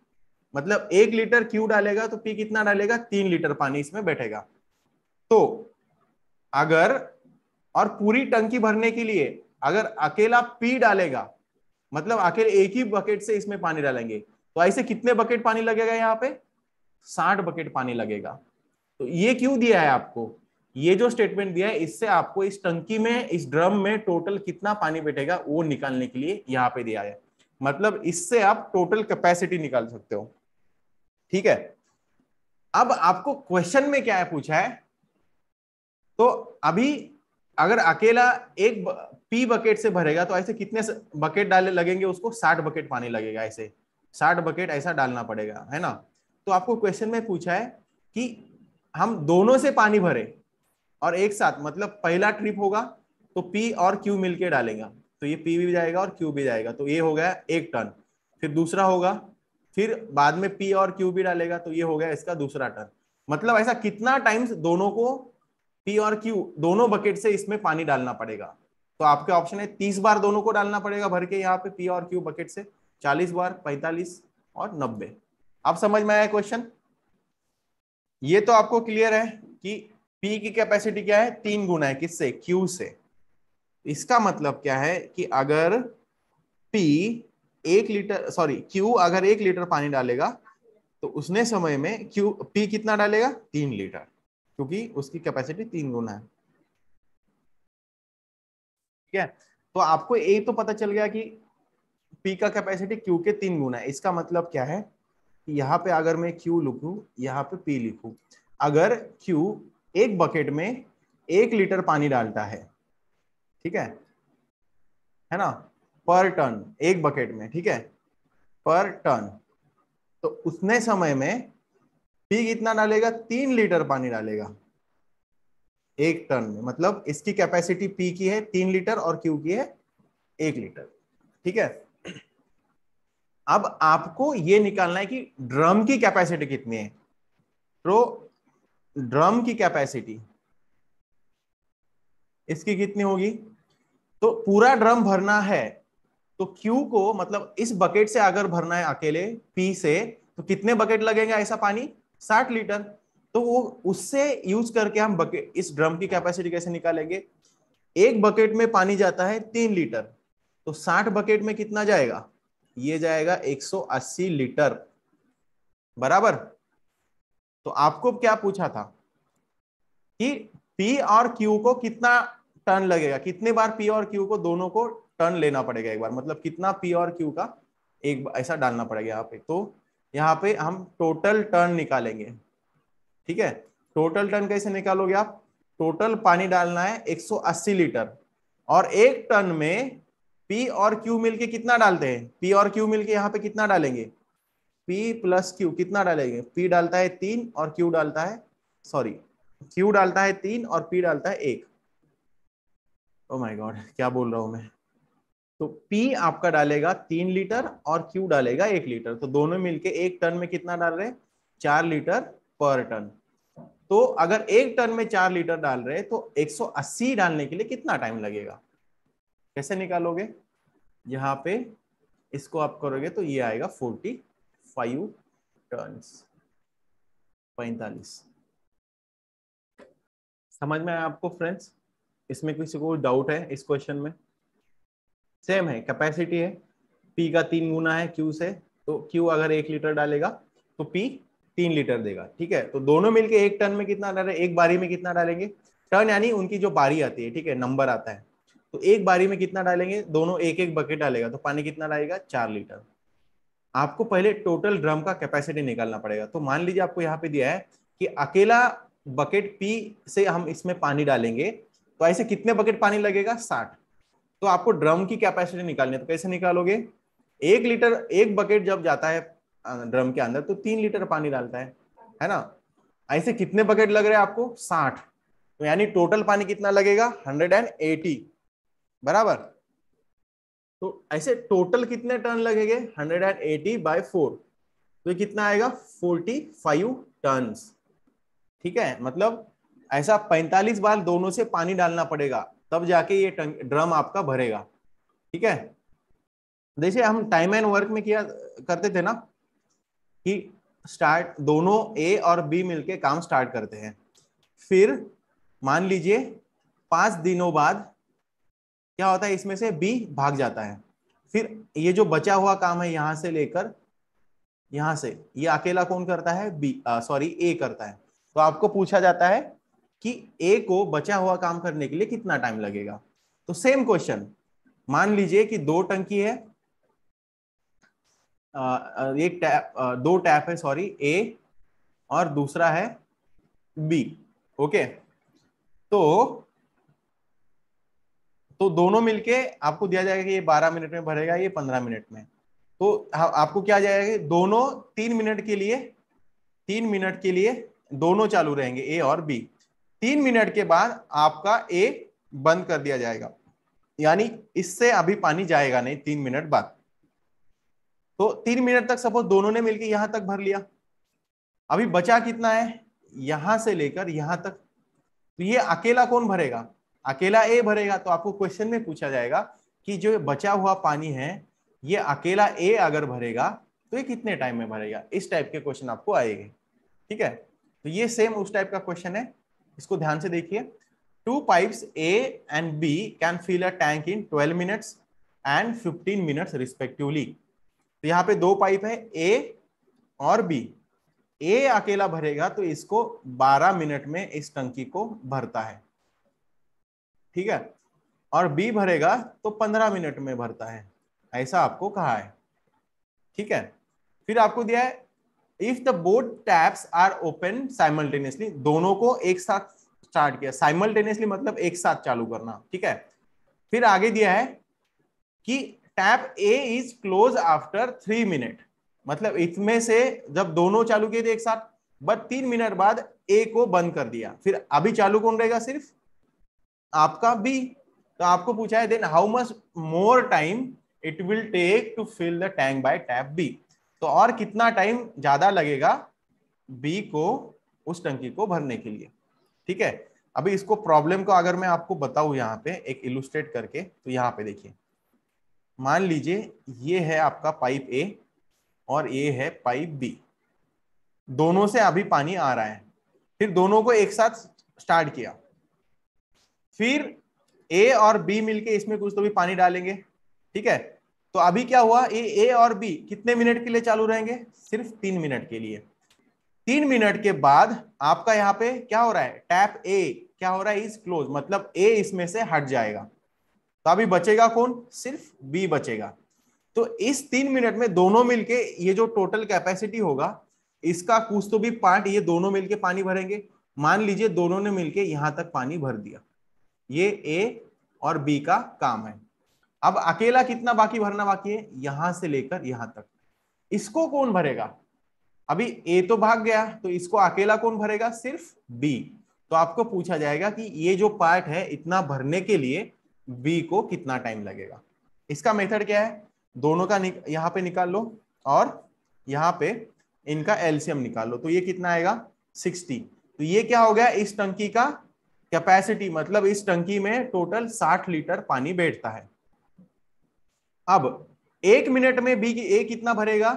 मतलब एक लीटर क्यू डालेगा तो पी कितना डालेगा तीन लीटर पानी इसमें बैठेगा तो अगर और पूरी टंकी भरने के लिए अगर अकेला पी डालेगा मतलब अकेले एक ही बकेट से इसमें पानी डालेंगे तो ऐसे कितने बकेट पानी लगेगा यहाँ पे साठ बकेट पानी लगेगा तो ये क्यों दिया है आपको ये जो स्टेटमेंट दिया है इससे आपको इस टंकी में इस ड्रम में टोटल कितना पानी बैठेगा वो निकालने के लिए यहाँ पे दिया है मतलब इससे आप टोटल कैपेसिटी निकाल सकते हो ठीक है अब आपको क्वेश्चन में क्या है पूछा है तो अभी अगर अकेला एक पी बकेट से भरेगा तो ऐसे कितने बकेट डालने लगेंगे उसको साठ बकेट पानी लगेगा ऐसे साठ बकेट ऐसा डालना पड़ेगा है ना तो आपको क्वेश्चन में पूछा है कि हम दोनों से पानी भरे और एक साथ मतलब पहला ट्रिप होगा तो पी और क्यू मिलके डालेगा तो ये पी भी जाएगा और क्यू भी जाएगा तो ये हो गया एक टन फिर दूसरा होगा फिर बाद में पी और क्यू भी डालेगा तो ये हो गया इसका दूसरा टन मतलब ऐसा कितना टाइम्स दोनों को पी और क्यू दोनों बकेट से इसमें पानी डालना पड़ेगा तो आपके ऑप्शन है तीस बार दोनों को डालना पड़ेगा भर के यहाँ पे पी और क्यू बकेट से चालीस बार पैंतालीस और नब्बे आप समझ में आया क्वेश्चन ये तो आपको क्लियर है कि पी की कैपेसिटी क्या है तीन गुना है किससे क्यू से इसका मतलब क्या है कि अगर पी एक लीटर सॉरी क्यू अगर एक लीटर पानी डालेगा तो उसने समय में क्यू पी कितना डालेगा तीन लीटर क्योंकि उसकी कैपेसिटी तीन गुना है ठीक है तो आपको ए तो पता चल गया कि पी का कैपेसिटी क्यू के तीन गुना है इसका मतलब क्या है कि यहां पे अगर मैं क्यू लिखू यहां पे पी लिखू अगर क्यू एक बकेट में एक लीटर पानी डालता है ठीक है है ना पर टन एक बकेट में ठीक है पर टन तो उतने समय में पी कितना डालेगा तीन लीटर पानी डालेगा एक टन में मतलब इसकी कैपेसिटी पी की है तीन लीटर और क्यू की है एक लीटर ठीक है अब आपको यह निकालना है कि ड्रम की कैपेसिटी कितनी है तो ड्रम की कैपेसिटी इसकी कितनी होगी तो पूरा ड्रम भरना है तो Q को मतलब इस बकेट से अगर भरना है अकेले P से तो कितने बकेट लगेगा ऐसा पानी साठ लीटर तो वो उससे यूज करके हम बकेट इस ड्रम की कैपेसिटी कैसे निकालेंगे एक बकेट में पानी जाता है तीन लीटर तो साठ बकेट में कितना जाएगा ये जाएगा 180 लीटर बराबर तो आपको क्या पूछा था कि पी और क्यू को कितना टर्न लगेगा कितने बार पी और क्यू को दोनों को टर्न लेना पड़ेगा एक बार मतलब कितना पी और क्यू का एक ऐसा डालना पड़ेगा यहाँ पे तो यहाँ पे हम टोटल टर्न निकालेंगे ठीक है टोटल टर्न कैसे निकालोगे आप टोटल पानी डालना है 180 लीटर और एक टन में पी और क्यू मिलके कितना डालते हैं पी और क्यू मिलके यहाँ पे कितना डालेंगे पी प्लस क्यू कितना डालेंगे पी डालता है तीन और क्यू डालता है सॉरी क्यू डालता है तीन और पी डालता है एक ओ माय गॉड क्या बोल रहा हूं मैं तो P आपका डालेगा तीन लीटर और Q डालेगा एक लीटर तो दोनों मिलके एक टन में कितना डाल रहे चार लीटर पर टन तो अगर एक टन में चार लीटर डाल रहे तो 180 डालने के लिए कितना टाइम लगेगा कैसे निकालोगे यहां पे इसको आप करोगे तो ये आएगा 45 टर्न पैतालीस समझ में आया आपको फ्रेंड्स इसमें किसी को डाउट है इस क्वेश्चन में सेम है कैपेसिटी है पी का तीन गुना है क्यू से तो क्यू अगर एक लीटर डालेगा तो पी तीन लीटर देगा ठीक है तो दोनों मिलके एक टन में कितना डाले एक बारी में कितना डालेंगे टन यानी उनकी जो बारी आती है ठीक है नंबर आता है तो एक बारी में कितना डालेंगे दोनों एक एक बकेट डालेगा तो पानी कितना डालेगा चार लीटर आपको पहले टोटल ड्रम का कैपेसिटी निकालना पड़ेगा तो मान लीजिए आपको यहाँ पे दिया है कि अकेला बकेट पी से हम इसमें पानी डालेंगे तो ऐसे कितने बकेट पानी लगेगा साठ तो आपको ड्रम की कैपेसिटी निकालनी है तो कैसे निकालोगे एक लीटर एक बकेट जब जाता है ड्रम के अंदर तो तीन लीटर पानी डालता है है ना ऐसे कितने बकेट लग रहे हैं आपको साठ तो यानी टोटल पानी कितना लगेगा हंड्रेड एंड एटी बराबर तो ऐसे टोटल कितने टन लगेंगे hundred and eighty by four तो कितना आएगा फोर्टी फाइव टन ठीक है मतलब ऐसा पैंतालीस बार दोनों से पानी डालना पड़ेगा तब जाके ये ड्रम आपका भरेगा ठीक है जैसे हम टाइम एंड वर्क में किया करते थे ना कि स्टार्ट दोनों ए और बी मिलके काम स्टार्ट करते हैं फिर मान लीजिए पांच दिनों बाद क्या होता है इसमें से बी भाग जाता है फिर ये जो बचा हुआ काम है यहां से लेकर यहां से ये अकेला कौन करता है बी सॉरी ए करता है तो आपको पूछा जाता है कि ए को बचा हुआ काम करने के लिए कितना टाइम लगेगा तो सेम क्वेश्चन मान लीजिए कि दो टंकी है एक टैप दो टैप है सॉरी ए और दूसरा है बी ओके तो तो दोनों मिलके आपको दिया जाएगा कि ये 12 मिनट में भरेगा ये 15 मिनट में तो आपको क्या जाएगा दोनों तीन मिनट के लिए तीन मिनट के लिए दोनों चालू रहेंगे ए और बी तीन मिनट के बाद आपका ए बंद कर दिया जाएगा यानी इससे अभी पानी जाएगा नहीं तीन मिनट बाद तो तीन मिनट तक सपोज दोनों ने मिलकर यहां तक भर लिया अभी बचा कितना है यहां से लेकर यहां तक तो ये अकेला कौन भरेगा अकेला ए भरेगा तो आपको क्वेश्चन में पूछा जाएगा कि जो बचा हुआ पानी है ये अकेला ए अगर भरेगा तो ये कितने टाइम में भरेगा इस टाइप के क्वेश्चन आपको आएंगे ठीक है तो ये सेम उस टाइप का क्वेश्चन है इसको ध्यान से देखिए two pipes A and B can fill a tank in 12 minutes and 15 minutes respectively तो यहाँ पे दो पाइप है ए और बी ए अकेला भरेगा तो इसको 12 मिनट में इस टंकी को भरता है ठीक है और बी भरेगा तो 15 मिनट में भरता है ऐसा आपको कहा है ठीक है फिर आपको दिया है if the both taps are open simultaneously दोनों को एक साथ स्टार्ट किया साइमल्टेनियसली मतलब एक साथ चालू करना ठीक है फिर आगे दिया है कि tap A is close after three minute मतलब इसमें से जब दोनों चालू किए थे एक साथ बट तीन मिनट बाद ए को बंद कर दिया फिर अभी चालू कौन रहेगा सिर्फ आपका बी तो आपको पूछा है then how much more time it will take to fill the tank by tap B तो और कितना टाइम ज्यादा लगेगा बी को उस टंकी को भरने के लिए ठीक है अभी इसको प्रॉब्लम को अगर मैं आपको बताऊं यहाँ पे एक इलुस्ट्रेट करके तो यहाँ पे देखिए मान लीजिए ये है आपका पाइप ए और ये है पाइप बी दोनों से अभी पानी आ रहा है फिर दोनों को एक साथ स्टार्ट किया फिर ए और बी मिलके इसमें कुछ तो भी पानी डालेंगे ठीक है तो अभी क्या हुआ ए ए और बी कितने मिनट के लिए चालू रहेंगे सिर्फ तीन मिनट के लिए तीन मिनट के बाद आपका यहाँ पे क्या हो रहा है टैप ए क्या हो रहा है इज क्लोज मतलब ए इसमें से हट जाएगा तो अभी बचेगा कौन सिर्फ बी बचेगा तो इस तीन मिनट में दोनों मिलके ये जो टोटल कैपेसिटी होगा इसका कुछ तो भी पार्ट ये दोनों मिलके पानी भरेंगे मान लीजिए दोनों ने मिलके यहां तक पानी भर दिया ये ए और बी का काम है अब अकेला कितना बाकी भरना बाकी है यहां से लेकर यहां तक इसको कौन भरेगा अभी ए तो भाग गया तो इसको अकेला कौन भरेगा सिर्फ बी तो आपको पूछा जाएगा कि ये जो पार्ट है इतना भरने के लिए बी को कितना टाइम लगेगा इसका मेथड क्या है दोनों का यहाँ पे निकाल लो और यहाँ पे इनका एलसीएम निकाल लो तो ये कितना आएगा 60 तो ये क्या हो गया इस टंकी का कैपेसिटी मतलब इस टंकी में टोटल 60 लीटर पानी बैठता है अब एक मिनट में बी की ए कितना भरेगा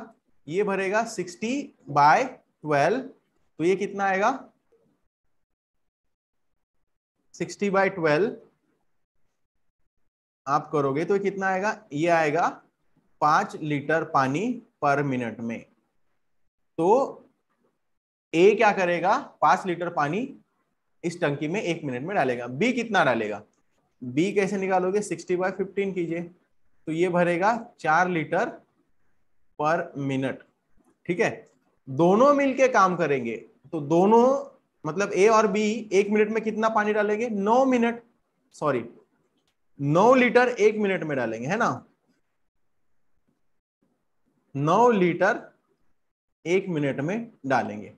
ये भरेगा सिक्सटी बाय ट्वेल्व तो ये कितना आएगा सिक्सटी बाय ट्वेल्व आप करोगे तो ये कितना आएगा ये आएगा पांच लीटर पानी पर मिनट में तो ए क्या करेगा पांच लीटर पानी इस टंकी में एक मिनट में डालेगा बी कितना डालेगा बी कैसे निकालोगे सिक्सटी बाय फिफ्टीन कीजिए तो ये भरेगा चार लीटर पर मिनट ठीक है दोनों मिलके काम करेंगे तो दोनों मतलब ए और बी एक मिनट में कितना पानी डालेंगे नौ मिनट सॉरी नौ लीटर एक मिनट में डालेंगे है ना नौ लीटर एक मिनट में डालेंगे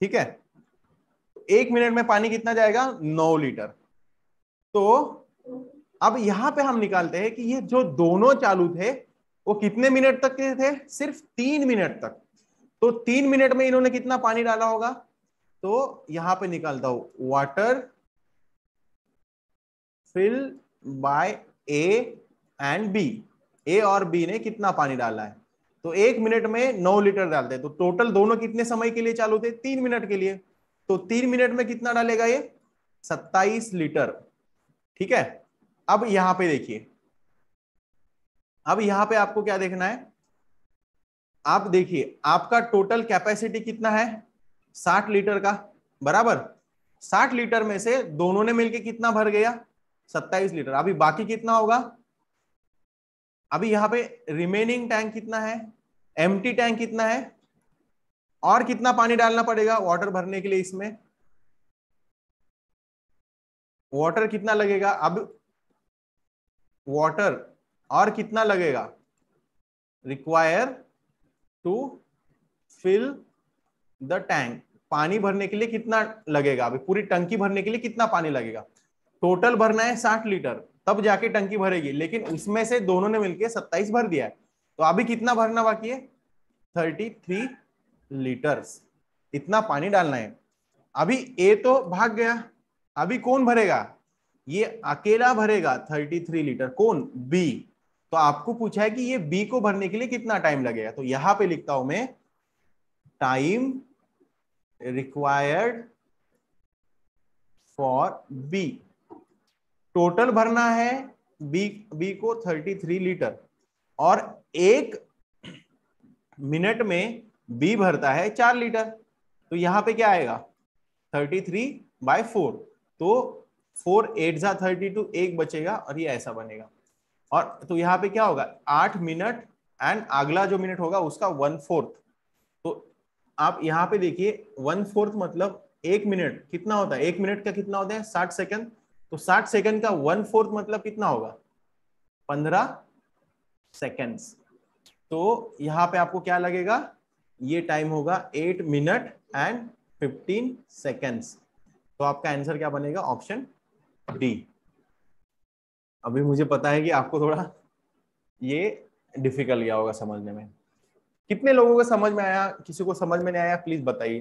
ठीक है एक मिनट में पानी कितना जाएगा नौ लीटर तो अब यहां पे हम निकालते हैं कि ये जो दोनों चालू थे वो कितने मिनट तक के थे सिर्फ तीन मिनट तक तो तीन मिनट में इन्होंने कितना पानी डाला होगा तो यहां पे निकालता हूं water fill by A and B A और बी ने कितना पानी डाला है तो एक मिनट में नौ लीटर डालते हैं तो टोटल दोनों कितने समय के लिए चालू थे तीन मिनट के लिए तो तीन मिनट में कितना डालेगा ये सत्ताईस लीटर ठीक है अब यहां पे देखिए अब यहां पे आपको क्या देखना है आप देखिए आपका टोटल कैपेसिटी कितना है साठ लीटर का बराबर साठ लीटर में से दोनों ने मिलके कितना भर गया सत्ताईस लीटर अभी बाकी कितना होगा अभी यहां पे रिमेनिंग टैंक कितना है एम टैंक कितना है और कितना पानी डालना पड़ेगा वाटर भरने के लिए इसमें वाटर कितना लगेगा अब वॉटर और कितना लगेगा require to fill the tank पानी भरने के लिए कितना लगेगा अभी पूरी टंकी भरने के लिए कितना पानी लगेगा टोटल भरना है साठ लीटर तब जाके टंकी भरेगी लेकिन उसमें से दोनों ने मिलकर सत्ताईस भर दिया है तो अभी कितना भरना बाकी है थर्टी थ्री लीटर्स इतना पानी डालना है अभी ए तो भाग गया अभी कौन भरेगा ये अकेला भरेगा 33 लीटर कौन बी तो आपको पूछा है कि ये बी को भरने के लिए कितना टाइम लगेगा तो यहां पे लिखता हूं मैं time required for B total भरना है बी बी को 33 लीटर और एक मिनट में बी भरता है चार लीटर तो यहां पे क्या आएगा 33 थ्री बाय फोर तो फोर एट झा थर्टी टू एक बचेगा और ये ऐसा बनेगा और तो यहाँ पे क्या होगा आठ मिनट एंड अगला जो मिनट होगा उसका वन फोर्थ तो आप यहाँ पे देखिए वन फोर्थ मतलब एक मिनट कितना होता है एक मिनट का कितना होता है साठ सेकंड तो साठ सेकंड का वन फोर्थ मतलब कितना होगा पंद्रह सेकंड्स तो यहाँ पे आपको क्या लगेगा ये टाइम होगा eight minute and fifteen seconds तो आपका आंसर क्या बनेगा ऑप्शन डी अभी मुझे पता है कि आपको थोड़ा ये डिफिकल्ट गया होगा समझने में कितने लोगों को समझ में आया किसी को समझ में नहीं आया प्लीज बताइए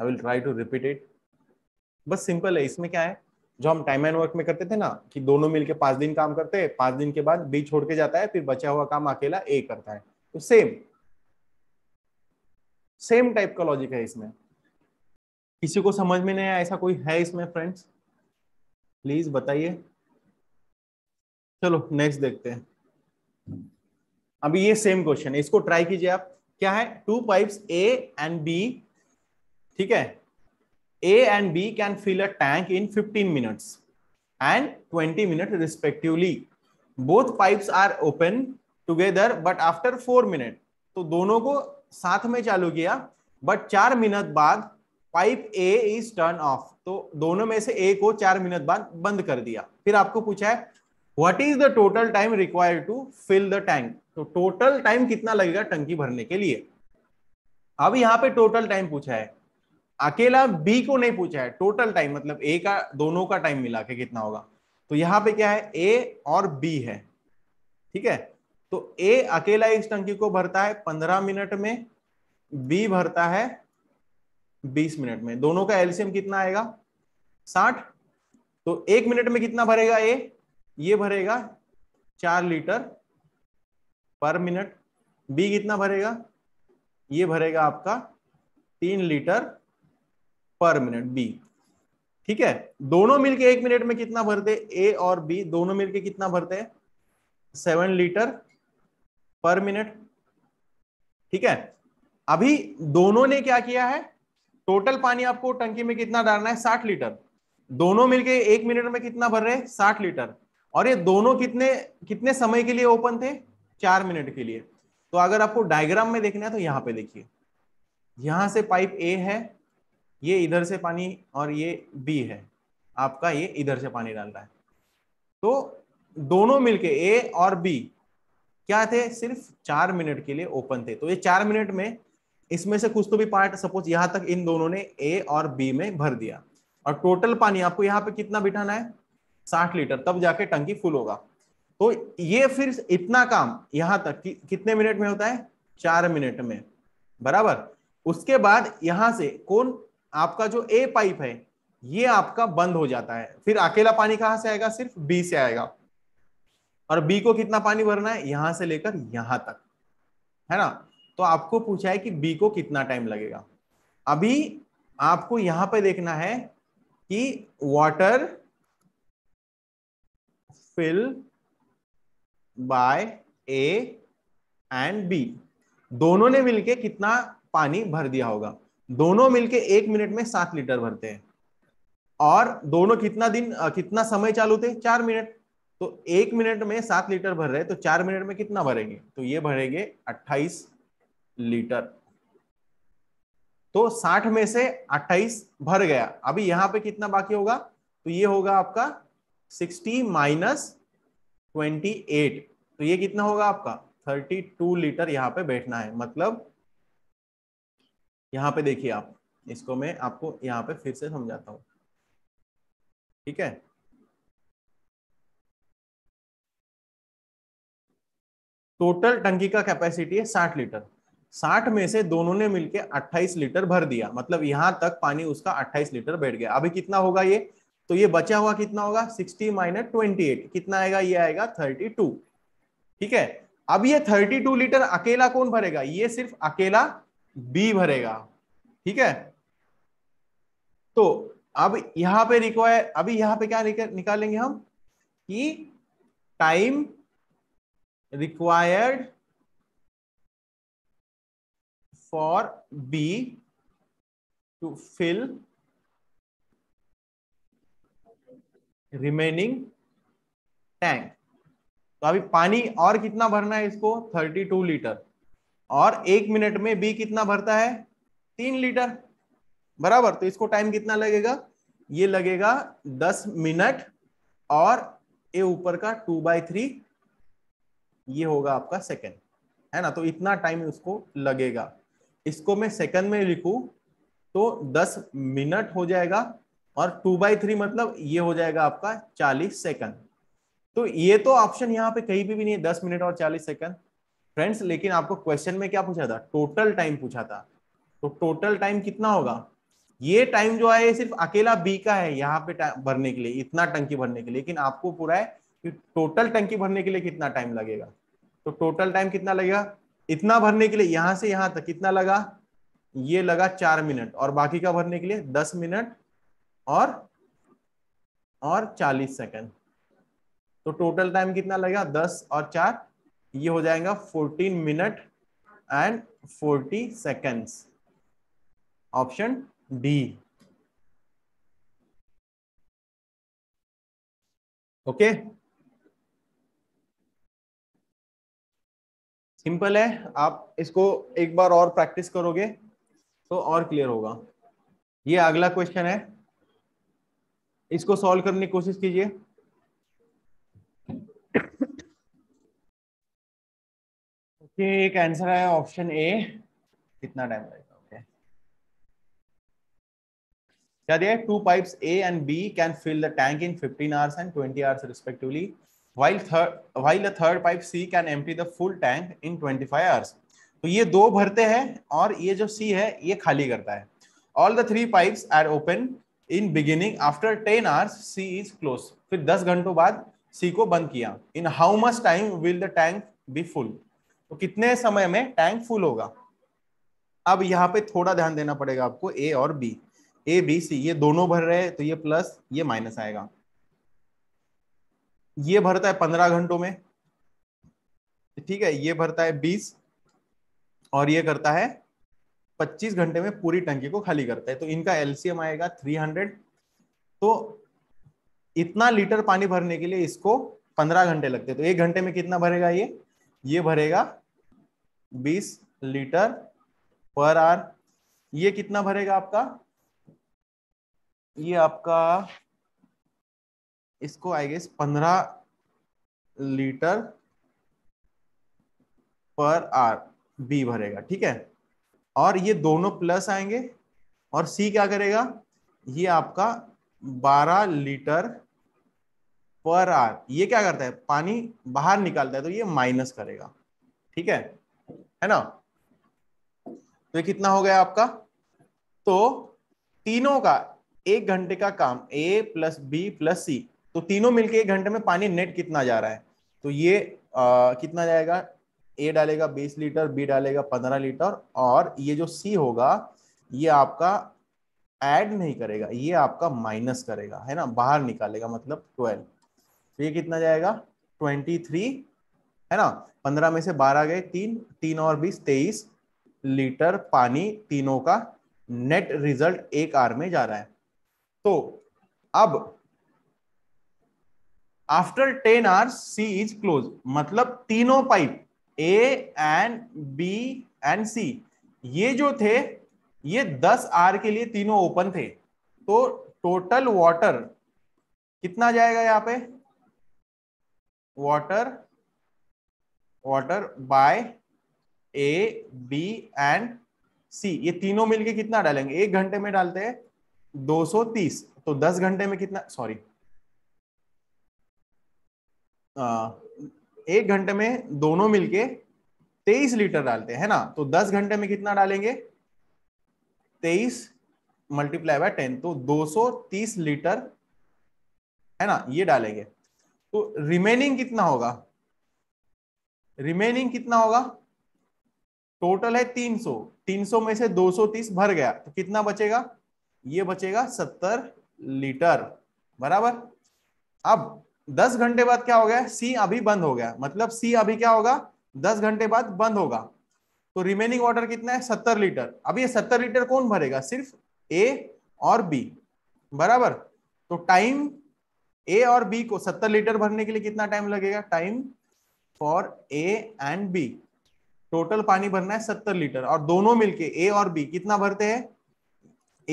I will try to repeat it बस सिंपल है इसमें क्या है जो हम टाइम एंड वर्क में करते थे ना कि दोनों मिलके पांच दिन काम करते हैं पांच दिन के बाद बी छोड़ के जाता है फिर बचा हुआ काम अकेला ए करता है तो सेम सेम टाइप का लॉजिक है इसमें किसी को समझ में नहीं आया ऐसा कोई है इसमें फ्रेंड्स प्लीज बताइए चलो नेक्स्ट देखते हैं अभी ये सेम क्वेश्चन है इसको ट्राई कीजिए आप क्या है two pipes A and B ठीक है A and B can fill a tank in 15 minutes and 20 minute respectively both pipes are open together but after four minute तो दोनों को साथ में चालू किया बट चार मिनट बाद pipe A is turn off तो दोनों में से ए को चार मिनट बाद बंद कर दिया फिर आपको पूछा है what is the total time required to fill the tank तो टोटल टाइम कितना लगेगा टंकी भरने के लिए अब यहाँ पे टोटल टाइम पूछा है अकेला बी को नहीं पूछा है टोटल टाइम मतलब ए का दोनों का टाइम मिला के कितना होगा तो यहाँ पे क्या है ए और बी है ठीक है तो ए अकेला इस टंकी को भरता है पंद्रह मिनट में बी भरता है बीस मिनट में दोनों का एल्सियम कितना आएगा साठ तो एक मिनट में कितना भरेगा ये ये भरेगा चार लीटर पर मिनट बी कितना भरेगा ये भरेगा आपका तीन लीटर पर मिनट बी ठीक है दोनों मिलके एक मिनट में कितना भरते ए और बी दोनों मिलके कितना भरते हैं सेवन लीटर पर मिनट ठीक है अभी दोनों ने क्या किया है टोटल पानी आपको टंकी में कितना डालना है साठ लीटर दोनों मिलके एक मिनट में कितना भर रहे हैं साठ लीटर और ये दोनों कितने कितने समय के लिए ओपन थे चार मिनट के लिए तो अगर आपको डायग्राम में देखना है तो यहाँ पे देखिए यहां से पाइप ए है ये इधर से पानी और ये बी है आपका ये इधर से पानी डाल रहा है तो दोनों मिलके ए और बी क्या थे सिर्फ चार मिनट के लिए ओपन थे तो ये चार मिनट में इसमें से कुछ तो भी पार्ट सपोज यहां तक इन दोनों ने ए और बी में भर दिया और टोटल पानी आपको यहाँ पे कितना बिठाना है साठ लीटर तब जाके टंकी फुल होगा तो ये फिर इतना काम यहां तक कि, कितने मिनट में होता है चार मिनट में बराबर उसके बाद यहां से कौन आपका जो ए पाइप है ये आपका बंद हो जाता है फिर अकेला पानी कहां से आएगा सिर्फ बी से आएगा और बी को कितना पानी भरना है यहां से लेकर यहां तक है ना तो आपको पूछा है कि बी को कितना टाइम लगेगा अभी आपको यहां पर देखना है कि water fill by A and B दोनों ने मिलके कितना पानी भर दिया होगा दोनों मिलके एक मिनट में सात लीटर भरते हैं और दोनों कितना दिन कितना समय चालू थे चार मिनट तो एक मिनट में सात लीटर भर रहे तो चार मिनट में कितना भरेंगे तो ये भरेंगे अट्ठाईस लीटर तो 60 में से 28 भर गया अभी यहां पे कितना बाकी होगा तो ये होगा आपका 60 माइनस 28 तो ये कितना होगा आपका 32 लीटर यहां पे बैठना है मतलब यहां पे देखिए आप इसको मैं आपको यहां पे फिर से समझाता हूं ठीक है टोटल टंकी का कैपेसिटी है 60 लीटर साठ में से दोनों ने मिलकर 28 लीटर भर दिया मतलब यहां तक पानी उसका 28 लीटर बैठ गया अभी कितना होगा ये तो ये बचा हुआ कितना होगा 60 माइनस ट्वेंटी कितना आएगा ये आएगा 32 ठीक है अब ये 32 लीटर अकेला कौन भरेगा ये सिर्फ अकेला बी भरेगा ठीक है तो अब यहां पे रिक्वायर अभी यहां पे क्या निकालेंगे हम कि time required for B to fill remaining tank तो अभी पानी और कितना भरना है इसको 32 लीटर और एक मिनट में बी कितना भरता है तीन लीटर बराबर तो इसको टाइम कितना लगेगा ये लगेगा 10 मिनट और ये ऊपर का टू बाई थ्री ये होगा आपका सेकेंड है ना तो इतना टाइम उसको लगेगा इसको मैं सेकंड में लिखू तो दस मिनट हो जाएगा और टू बाई थ्री मतलब ये हो जाएगा आपका चालीस सेकंड तो ये तो ऑप्शन यहाँ पे कहीं भी, भी नहीं है दस मिनट और चालीस सेकंड फ्रेंड्स लेकिन आपको क्वेश्चन में क्या पूछा था टोटल टाइम पूछा था तो टोटल टाइम कितना होगा ये टाइम जो है सिर्फ अकेला बी का है यहाँ पे भरने के लिए इतना टंकी भरने के लिए लेकिन आपको पूरा है कि टोटल टंकी भरने के लिए कितना टाइम लगेगा तो टोटल टाइम कितना लगेगा इतना भरने के लिए यहां से यहां तक कितना लगा ये लगा चार मिनट और बाकी का भरने के लिए दस मिनट और और चालीस सेकेंड तो टोटल टाइम कितना लगेगा दस और चार ये हो जाएगा fourteen minute and forty seconds option D okay okay? Simple है आप इसको एक बार और प्रैक्टिस करोगे तो और क्लियर होगा ये अगला क्वेश्चन है इसको सॉल्व करने की कोशिश कीजिए ओके एक आंसर है ऑप्शन ए कितना टाइम लगेगा ओके क्या दिया two pipes A and B can fill the tank in 15 hours and 20 hours respectively while third while a third pipe C can empty the full tank in 25 hours तो ये दो भरते हैं और ये जो C है ये खाली करता है all the three pipes are open in beginning after 10 hours C is close फिर 10 घंटों बाद C को बंद किया in how much time will the tank be full तो कितने समय में टैंक फुल होगा अब यहाँ पे थोड़ा ध्यान देना पड़ेगा आपको ए और बी ए बी सी ये दोनों भर रहे हैं तो ये प्लस ये माइनस आएगा ये भरता है पंद्रह घंटों में ठीक है ये भरता है बीस और ये करता है पच्चीस घंटे में पूरी टंकी को खाली करता है तो इनका एलसीएम आएगा थ्री हंड्रेड तो इतना लीटर पानी भरने के लिए इसको पंद्रह घंटे लगते हैं तो एक घंटे में कितना भरेगा ये ये भरेगा बीस लीटर पर आर ये कितना भरेगा आपका ये आपका इसको आई गेस पंद्रह लीटर पर आर बी भरेगा ठीक है और ये दोनों प्लस आएंगे और सी क्या करेगा ये आपका 12 लीटर पर आर ये क्या करता है पानी बाहर निकालता है तो ये माइनस करेगा ठीक है है ना तो ये कितना हो गया आपका तो तीनों का एक घंटे का काम A plus B plus C तो तीनों मिलके एक घंटे में पानी नेट कितना जा रहा है तो ये आ, कितना जाएगा ए डालेगा बीस लीटर बी डालेगा पंद्रह लीटर और ये जो सी होगा ये आपका ऐड नहीं करेगा ये आपका माइनस करेगा है ना बाहर निकालेगा मतलब ट्वेल्व तो ये कितना जाएगा ट्वेंटी थ्री है ना पंद्रह में से बारह गए तीन तीन और बीस तेईस लीटर पानी तीनों का नेट रिजल्ट एक आर में जा रहा है तो अब after ten hours C is close मतलब तीनों pipe A and B and C ये जो थे ये दस आर के लिए तीनों ओपन थे तो टोटल वाटर कितना जाएगा यहाँ पे water water by A B and C ये तीनों मिलके कितना डालेंगे एक घंटे में डालते हैं 230 तो 10 घंटे में कितना सॉरी एक घंटे में दोनों मिलके तेईस लीटर डालते हैं ना तो दस घंटे में कितना डालेंगे तेईस मल्टीप्लाई बाय टेन तो 230 लीटर है ना ये डालेंगे तो रिमेनिंग कितना होगा रिमेनिंग कितना होगा टोटल है 300 300 में से 230 भर गया तो कितना बचेगा ये बचेगा 70 लीटर बराबर अब दस घंटे बाद क्या हो गया सी अभी बंद हो गया मतलब सी अभी क्या होगा दस घंटे बाद बंद होगा तो रिमेनिंग वाटर कितना है सत्तर लीटर अब ये सत्तर लीटर कौन भरेगा सिर्फ ए और बी बराबर तो टाइम ए और बी को सत्तर लीटर भरने के लिए कितना टाइम लगेगा time for A and B total पानी भरना है सत्तर लीटर और दोनों मिलके ए और बी कितना भरते हैं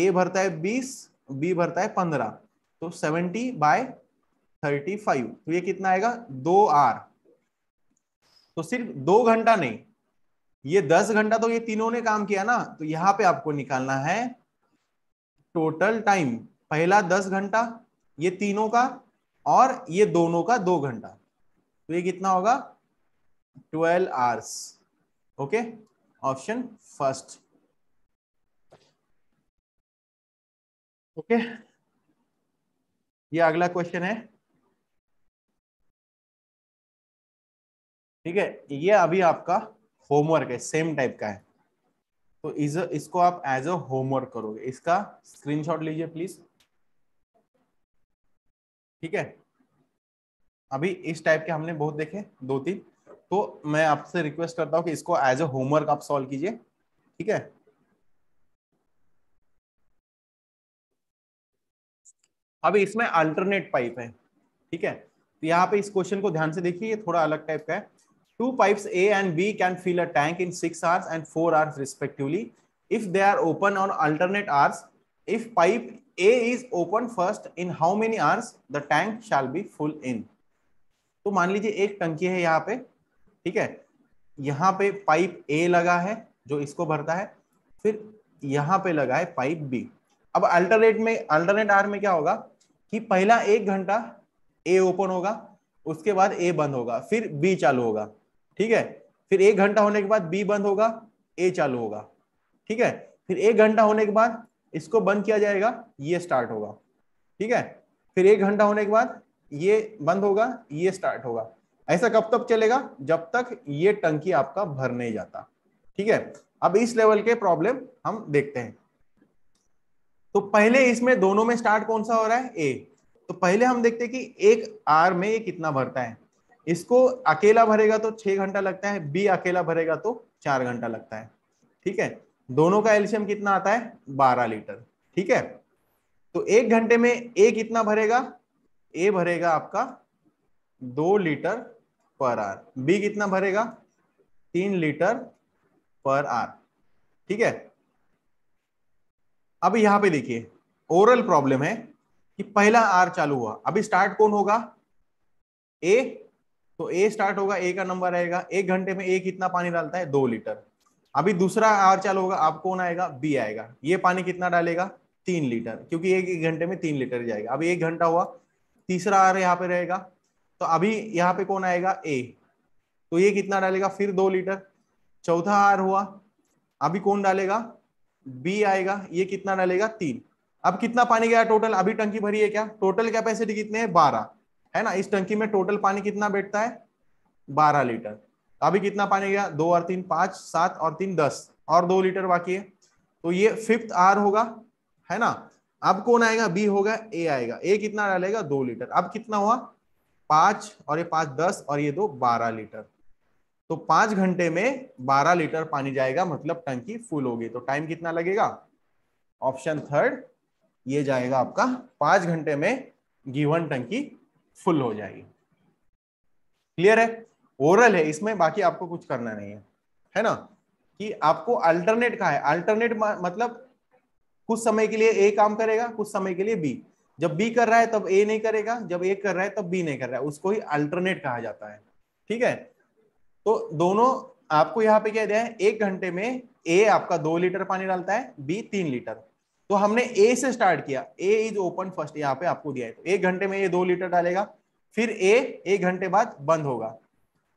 ए भरता है बीस बी भरता है पंद्रह तो सेवेंटी बाय थर्टी फाइव तो ये कितना आएगा दो आर तो सिर्फ दो घंटा नहीं ये दस घंटा तो ये तीनों ने काम किया ना तो यहां पे आपको निकालना है टोटल टाइम पहला दस घंटा ये तीनों का और ये दोनों का दो घंटा तो ये कितना होगा twelve hours okay option first okay ये अगला क्वेश्चन है ठीक है ये अभी आपका होमवर्क है सेम टाइप का है तो इस इसको आप एज अ होमवर्क करोगे इसका स्क्रीनशॉट लीजिए प्लीज ठीक है अभी इस टाइप के हमने बहुत देखे दो तीन तो मैं आपसे रिक्वेस्ट करता हूं कि इसको एज अ होमवर्क आप सॉल्व कीजिए ठीक है अभी इसमें अल्टरनेट पाइप है ठीक है तो यहाँ पे इस क्वेश्चन को ध्यान से देखिए थोड़ा अलग टाइप का है Two pipes A and B can fill a tank in 6 hours and 4 hours respectively if they are open on alternate hours. If pipe A is open first in how many hours the tank shall be full in. to maan lijiye ek tanki hai yahan pe theek hai yahan pe pipe a laga hai jo isko bharta hai fir yahan pe laga hai pipe b ab alternate mein alternate hour mein kya hoga कि पहला एक घंटा ए open होगा उसके बाद ए बंद होगा फिर बी चालू होगा ठीक है फिर एक घंटा होने के बाद बी बंद होगा ए चालू होगा ठीक है फिर एक घंटा होने के बाद इसको बंद किया जाएगा ये स्टार्ट होगा ठीक है फिर एक घंटा होने के बाद ये बंद होगा ये स्टार्ट होगा ऐसा कब तक चलेगा जब तक ये टंकी आपका भर नहीं जाता ठीक है अब इस लेवल के प्रॉब्लम हम देखते हैं तो पहले इसमें दोनों में स्टार्ट कौन सा हो रहा है ए तो पहले हम देखते हैं कि एक आर में ये कितना भरता है इसको अकेला भरेगा तो छह घंटा लगता है बी अकेला भरेगा तो चार घंटा लगता है ठीक है दोनों का एल्शियम कितना आता है बारह लीटर ठीक है तो एक घंटे में ए कितना भरेगा ए भरेगा आपका दो लीटर पर आर बी कितना भरेगा तीन लीटर पर आर ठीक है अब यहां पे देखिए ओरल प्रॉब्लम है कि पहला आर चालू हुआ अभी स्टार्ट कौन होगा ए तो ए स्टार्ट होगा ए का नंबर आएगा एक घंटे में ए कितना पानी डालता है दो लीटर अभी दूसरा आर चालू होगा आप कौन आएगा बी आएगा ये पानी कितना डालेगा तीन लीटर क्योंकि एक एक घंटे में तीन लीटर जाएगा अभी एक घंटा हुआ तीसरा आर यहाँ पे रहेगा तो अभी यहाँ पे कौन आएगा ए तो ये कितना डालेगा फिर दो लीटर चौथा आर हुआ अभी कौन डालेगा बी आएगा ये कितना डालेगा तीन अब कितना पानी गया टोटल अभी टंकी भरी है क्या टोटल कैपेसिटी कितने बारह है ना इस टंकी में टोटल पानी कितना बैठता है बारह लीटर अभी कितना पानी गया दो और तीन पांच सात और तीन दस और दो लीटर बाकी है तो ये फिफ्थ आर होगा है ना अब कौन आएगा बी होगा ए आएगा ए कितना डालेगा दो लीटर अब कितना हुआ पांच और ये पांच दस और ये दो बारह लीटर तो पांच घंटे में बारह लीटर पानी जाएगा मतलब टंकी फुल होगी तो टाइम कितना लगेगा ऑप्शन थर्ड ये जाएगा आपका पांच घंटे में गिवन टंकी फुल हो जाएगी क्लियर है ओरल है इसमें बाकी आपको कुछ करना नहीं है है ना कि आपको अल्टरनेट का है अल्टरनेट मतलब कुछ समय के लिए ए काम करेगा कुछ समय के लिए बी जब बी कर रहा है तब ए नहीं करेगा जब ए कर रहा है तब बी नहीं कर रहा है उसको ही अल्टरनेट कहा जाता है ठीक है तो दोनों आपको यहाँ पे क्या दिया है एक घंटे में ए आपका दो लीटर पानी डालता है बी तीन लीटर तो हमने ए से स्टार्ट किया ए इज ओपन फर्स्ट यहाँ पे आपको दिया है तो एक घंटे में ये दो लीटर डालेगा फिर ए एक घंटे बाद बंद होगा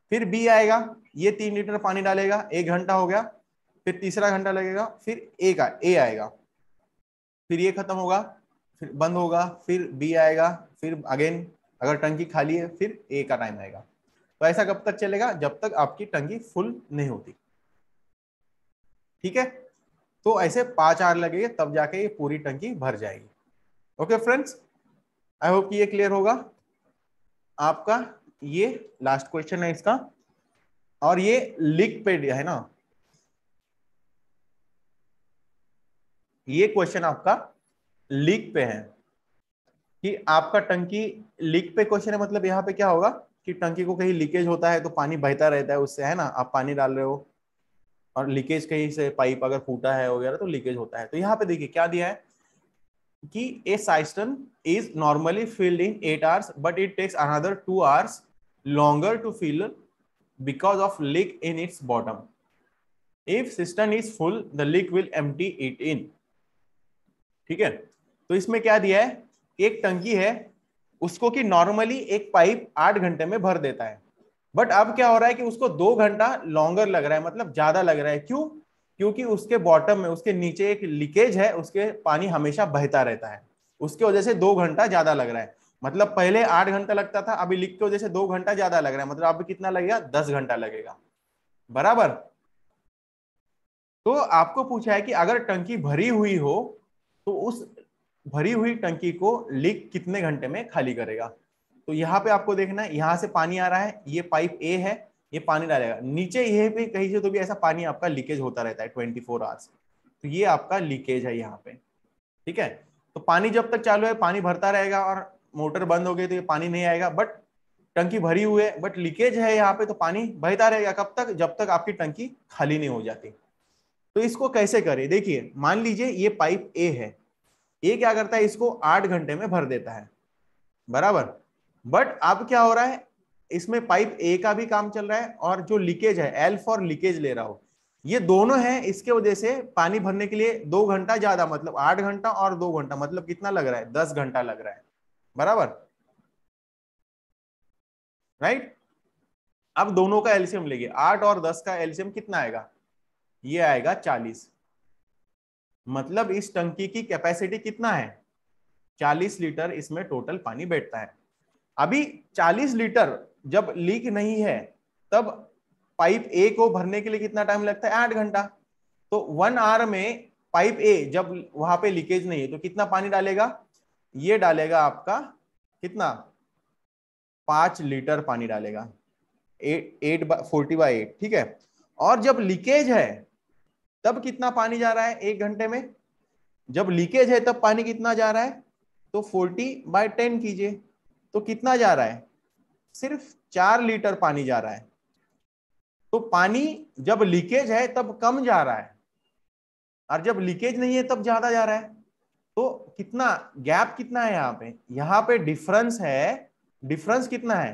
फिर बी आएगा ये तीन लीटर पानी डालेगा एक घंटा हो गया फिर तीसरा घंटा लगेगा फिर ए का ए आएगा फिर ये खत्म होगा फिर बंद होगा फिर बी आएगा फिर अगेन अगर टंकी खाली है फिर ए का टाइम आएगा तो ऐसा कब तक चलेगा जब तक आपकी टंकी फुल नहीं होती ठीक है तो ऐसे पांच आर लगेंगे तब जाके ये पूरी टंकी भर जाएगी ओके फ्रेंड्स आई होप कि ये क्लियर होगा आपका ये लास्ट क्वेश्चन है इसका और ये लिख पे है ना ये क्वेश्चन आपका लीक पे है कि आपका टंकी लीक पे क्वेश्चन है मतलब यहाँ पे क्या होगा कि टंकी को कहीं लीकेज होता है तो पानी बहता रहता है उससे है ना आप पानी डाल रहे हो और लीकेज कहीं से पाइप अगर फूटा है वगैरह तो लीकेज होता है तो यहाँ पे देखिए क्या दिया है कि a cistern is normally filled in eight hours but it takes another two hours longer to fill because of leak in its bottom if cistern is full the will empty it in ठीक है तो इसमें क्या दिया है एक टंकी है उसको कि नॉर्मली एक पाइप आठ घंटे में भर देता है बट अब क्या हो रहा है कि उसको दो घंटा लॉन्गर लग रहा है मतलब ज्यादा लग रहा है क्यों क्योंकि उसके बॉटम में उसके नीचे एक लीकेज है उसके पानी हमेशा बहता रहता है उसके वजह से दो घंटा ज्यादा लग रहा है मतलब पहले आठ घंटा लगता था अभी लीक की वजह से दो घंटा ज्यादा लग रहा है मतलब अभी कितना लगेगा दस घंटा लगेगा बराबर तो आपको पूछा है कि अगर टंकी भरी हुई हो तो उस भरी हुई टंकी को लीक कितने घंटे में खाली करेगा तो यहाँ पे आपको देखना है यहाँ से पानी आ रहा है ये पाइप ए है ये पानी डालेगा नीचे ये भी कहीं से तो भी ऐसा पानी आपका लीकेज होता रहता है ट्वेंटी फोर आवर्स तो ये आपका लीकेज है यहाँ पे ठीक है तो पानी जब तक चालू है पानी भरता रहेगा और मोटर बंद हो गई तो ये पानी नहीं आएगा बट टंकी भरी हुई है बट लीकेज है यहाँ पे तो पानी बहता रहेगा कब तक जब तक आपकी टंकी खाली नहीं हो जाती तो इसको कैसे करें देखिए मान लीजिए ये पाइप ए है ये क्या करता है इसको आठ घंटे में भर देता है बराबर बट अब क्या हो रहा है इसमें पाइप ए का भी काम चल रहा है और जो लीकेज है एल फॉर लीकेज ले रहा हो ये दोनों है इसके वजह से पानी भरने के लिए दो घंटा ज्यादा मतलब आठ घंटा और दो घंटा मतलब कितना लग रहा है दस घंटा लग रहा है बराबर राइट अब दोनों का एल्सियम लेंगे आठ और दस का एल्सियम कितना आएगा ये आएगा चालीस मतलब इस टंकी की कैपेसिटी कितना है चालीस लीटर इसमें टोटल पानी बैठता है अभी 40 लीटर जब लीक नहीं है तब पाइप ए को भरने के लिए कितना टाइम लगता है आठ घंटा तो वन आवर में पाइप ए जब वहां पे लीकेज नहीं है तो कितना पानी डालेगा ये डालेगा आपका कितना पांच लीटर पानी डालेगा एट फोर्टी बाई एट ठीक है और जब लीकेज है तब कितना पानी जा रहा है एक घंटे में जब लीकेज है तब पानी कितना जा रहा है तो फोर्टी बाय टेन कीजिए तो कितना जा रहा है सिर्फ चार लीटर पानी जा रहा है तो पानी जब लीकेज है तब कम जा रहा है और जब लीकेज नहीं है तब ज्यादा जा रहा है तो कितना गैप कितना है यहाँ पे यहां पे डिफरेंस है डिफरेंस कितना है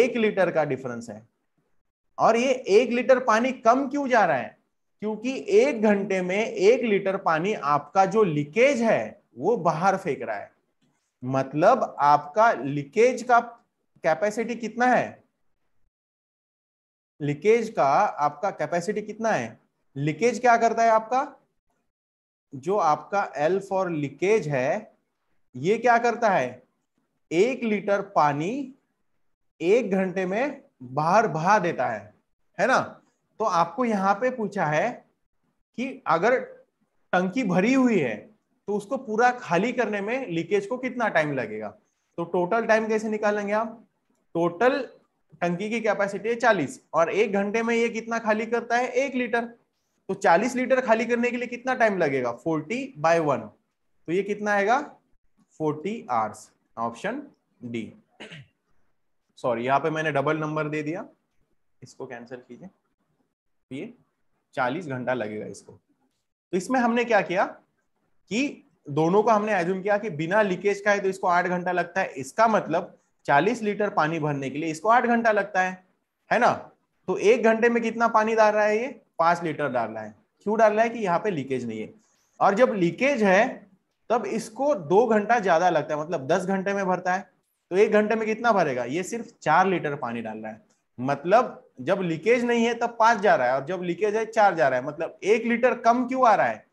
एक लीटर का डिफरेंस है और ये एक लीटर पानी कम क्यों जा रहा है क्योंकि एक घंटे में एक लीटर पानी आपका जो लीकेज है वो बाहर फेंक रहा है मतलब आपका लीकेज का कैपेसिटी कितना है लीकेज का आपका कैपेसिटी कितना है लीकेज क्या करता है आपका जो आपका एल फॉर लीकेज है ये क्या करता है एक लीटर पानी एक घंटे में बाहर बहा देता है है ना तो आपको यहां पे पूछा है कि अगर टंकी भरी हुई है तो उसको पूरा खाली करने में लीकेज को कितना टाइम लगेगा तो टोटल टाइम कैसे निकालेंगे आप टोटल टंकी की कैपेसिटी है चालीस और एक घंटे में ये कितना खाली करता है एक लीटर तो चालीस लीटर खाली करने के लिए कितना टाइम लगेगा फोर्टी बाय वन तो ये कितना आएगा forty hours option D sorry यहां पे मैंने डबल नंबर दे दिया इसको कैंसिल कीजिए ये चालीस घंटा लगेगा इसको तो इसमें हमने क्या किया कि दोनों को हमने एज्यूम किया कि बिना लीकेज का है तो इसको आठ घंटा लगता है इसका मतलब चालीस लीटर पानी भरने के लिए इसको आठ घंटा लगता है है ना तो एक घंटे में कितना पानी डाल रहा है ये पांच लीटर डाल रहा है क्यों डाल रहा है कि यहाँ पे लीकेज नहीं है और जब लीकेज है तब इसको दो घंटा ज्यादा लगता है मतलब दस घंटे में भरता है तो एक घंटे में कितना भरेगा ये सिर्फ चार लीटर पानी डाल रहा है मतलब जब लीकेज नहीं है तब पांच जा रहा है और जब लीकेज है चार जा रहा है मतलब एक लीटर कम क्यों आ रहा है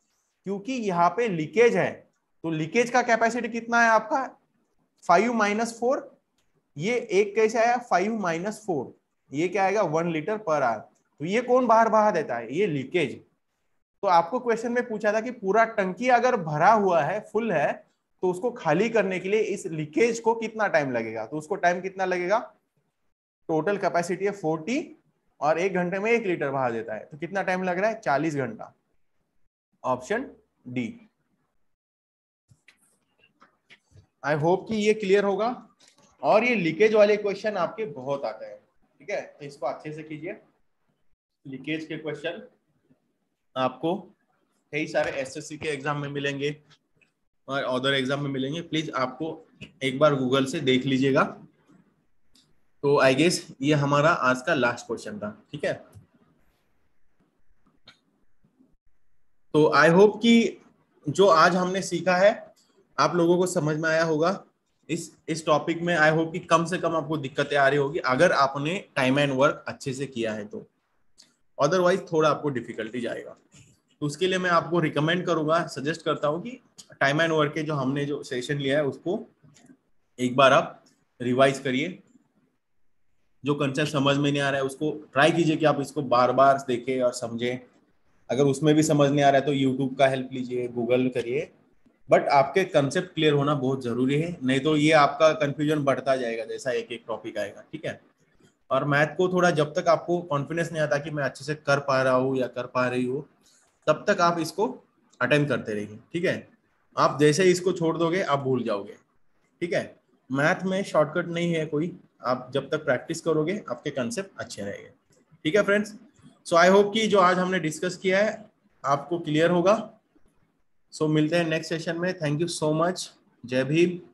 क्योंकि यहाँ पे लीकेज है तो लीकेज का कैपेसिटी कितना है आपका फाइव माइनस फोर ये एक कैसे आया फाइव माइनस फोर ये क्या आएगा वन लीटर पर आर तो ये कौन बाहर बहा देता है ये लीकेज तो आपको क्वेश्चन में पूछा था कि पूरा टंकी अगर भरा हुआ है फुल है तो उसको खाली करने के लिए इस लीकेज को कितना टाइम लगेगा तो उसको टाइम कितना लगेगा टोटल कैपेसिटी है फोर्टी और एक घंटे में एक लीटर बहा देता है तो कितना टाइम लग रहा है चालीस घंटा ऑप्शन डी आई होप कि ये क्लियर होगा और ये लीकेज वाले क्वेश्चन आपके बहुत आते हैं ठीक है तो इसको अच्छे से कीजिए लीकेज के क्वेश्चन आपको कई सारे एसएससी के एग्जाम में मिलेंगे और अदर एग्जाम में मिलेंगे प्लीज आपको एक बार गूगल से देख लीजिएगा तो आई गेस ये हमारा आज का लास्ट क्वेश्चन था ठीक है तो आई होप कि जो आज हमने सीखा है आप लोगों को समझ में आया होगा इस इस टॉपिक में आई होप कि कम से कम आपको दिक्कतें आ रही होगी अगर आपने टाइम एंड वर्क अच्छे से किया है तो अदरवाइज थोड़ा आपको डिफिकल्टी जाएगा तो उसके लिए मैं आपको रिकमेंड करूंगा सजेस्ट करता हूँ कि टाइम एंड वर्क के जो हमने जो सेशन लिया है उसको एक बार आप रिवाइज करिए जो कंसेप्ट समझ में नहीं आ रहा है उसको ट्राई कीजिए कि आप इसको बार बार देखें और समझें अगर उसमें भी समझ नहीं आ रहा है तो यूट्यूब का हेल्प लीजिए गूगल करिए बट आपके कंसेप्ट क्लियर होना बहुत जरूरी है नहीं तो ये आपका कंफ्यूजन बढ़ता जाएगा जैसा एक एक टॉपिक आएगा ठीक है और मैथ को थोड़ा जब तक आपको कॉन्फिडेंस नहीं आता कि मैं अच्छे से कर पा रहा हूँ या कर पा रही हूँ तब तक आप इसको अटेंड करते रहिए ठीक है आप जैसे ही इसको छोड़ दोगे आप भूल जाओगे ठीक है मैथ में शॉर्टकट नहीं है कोई आप जब तक प्रैक्टिस करोगे आपके कंसेप्ट अच्छे रहेंगे ठीक है फ्रेंड्स सो आई होप कि जो आज हमने डिस्कस किया है आपको क्लियर होगा सो so, मिलते हैं नेक्स्ट सेशन में thank you so much Jai Bhim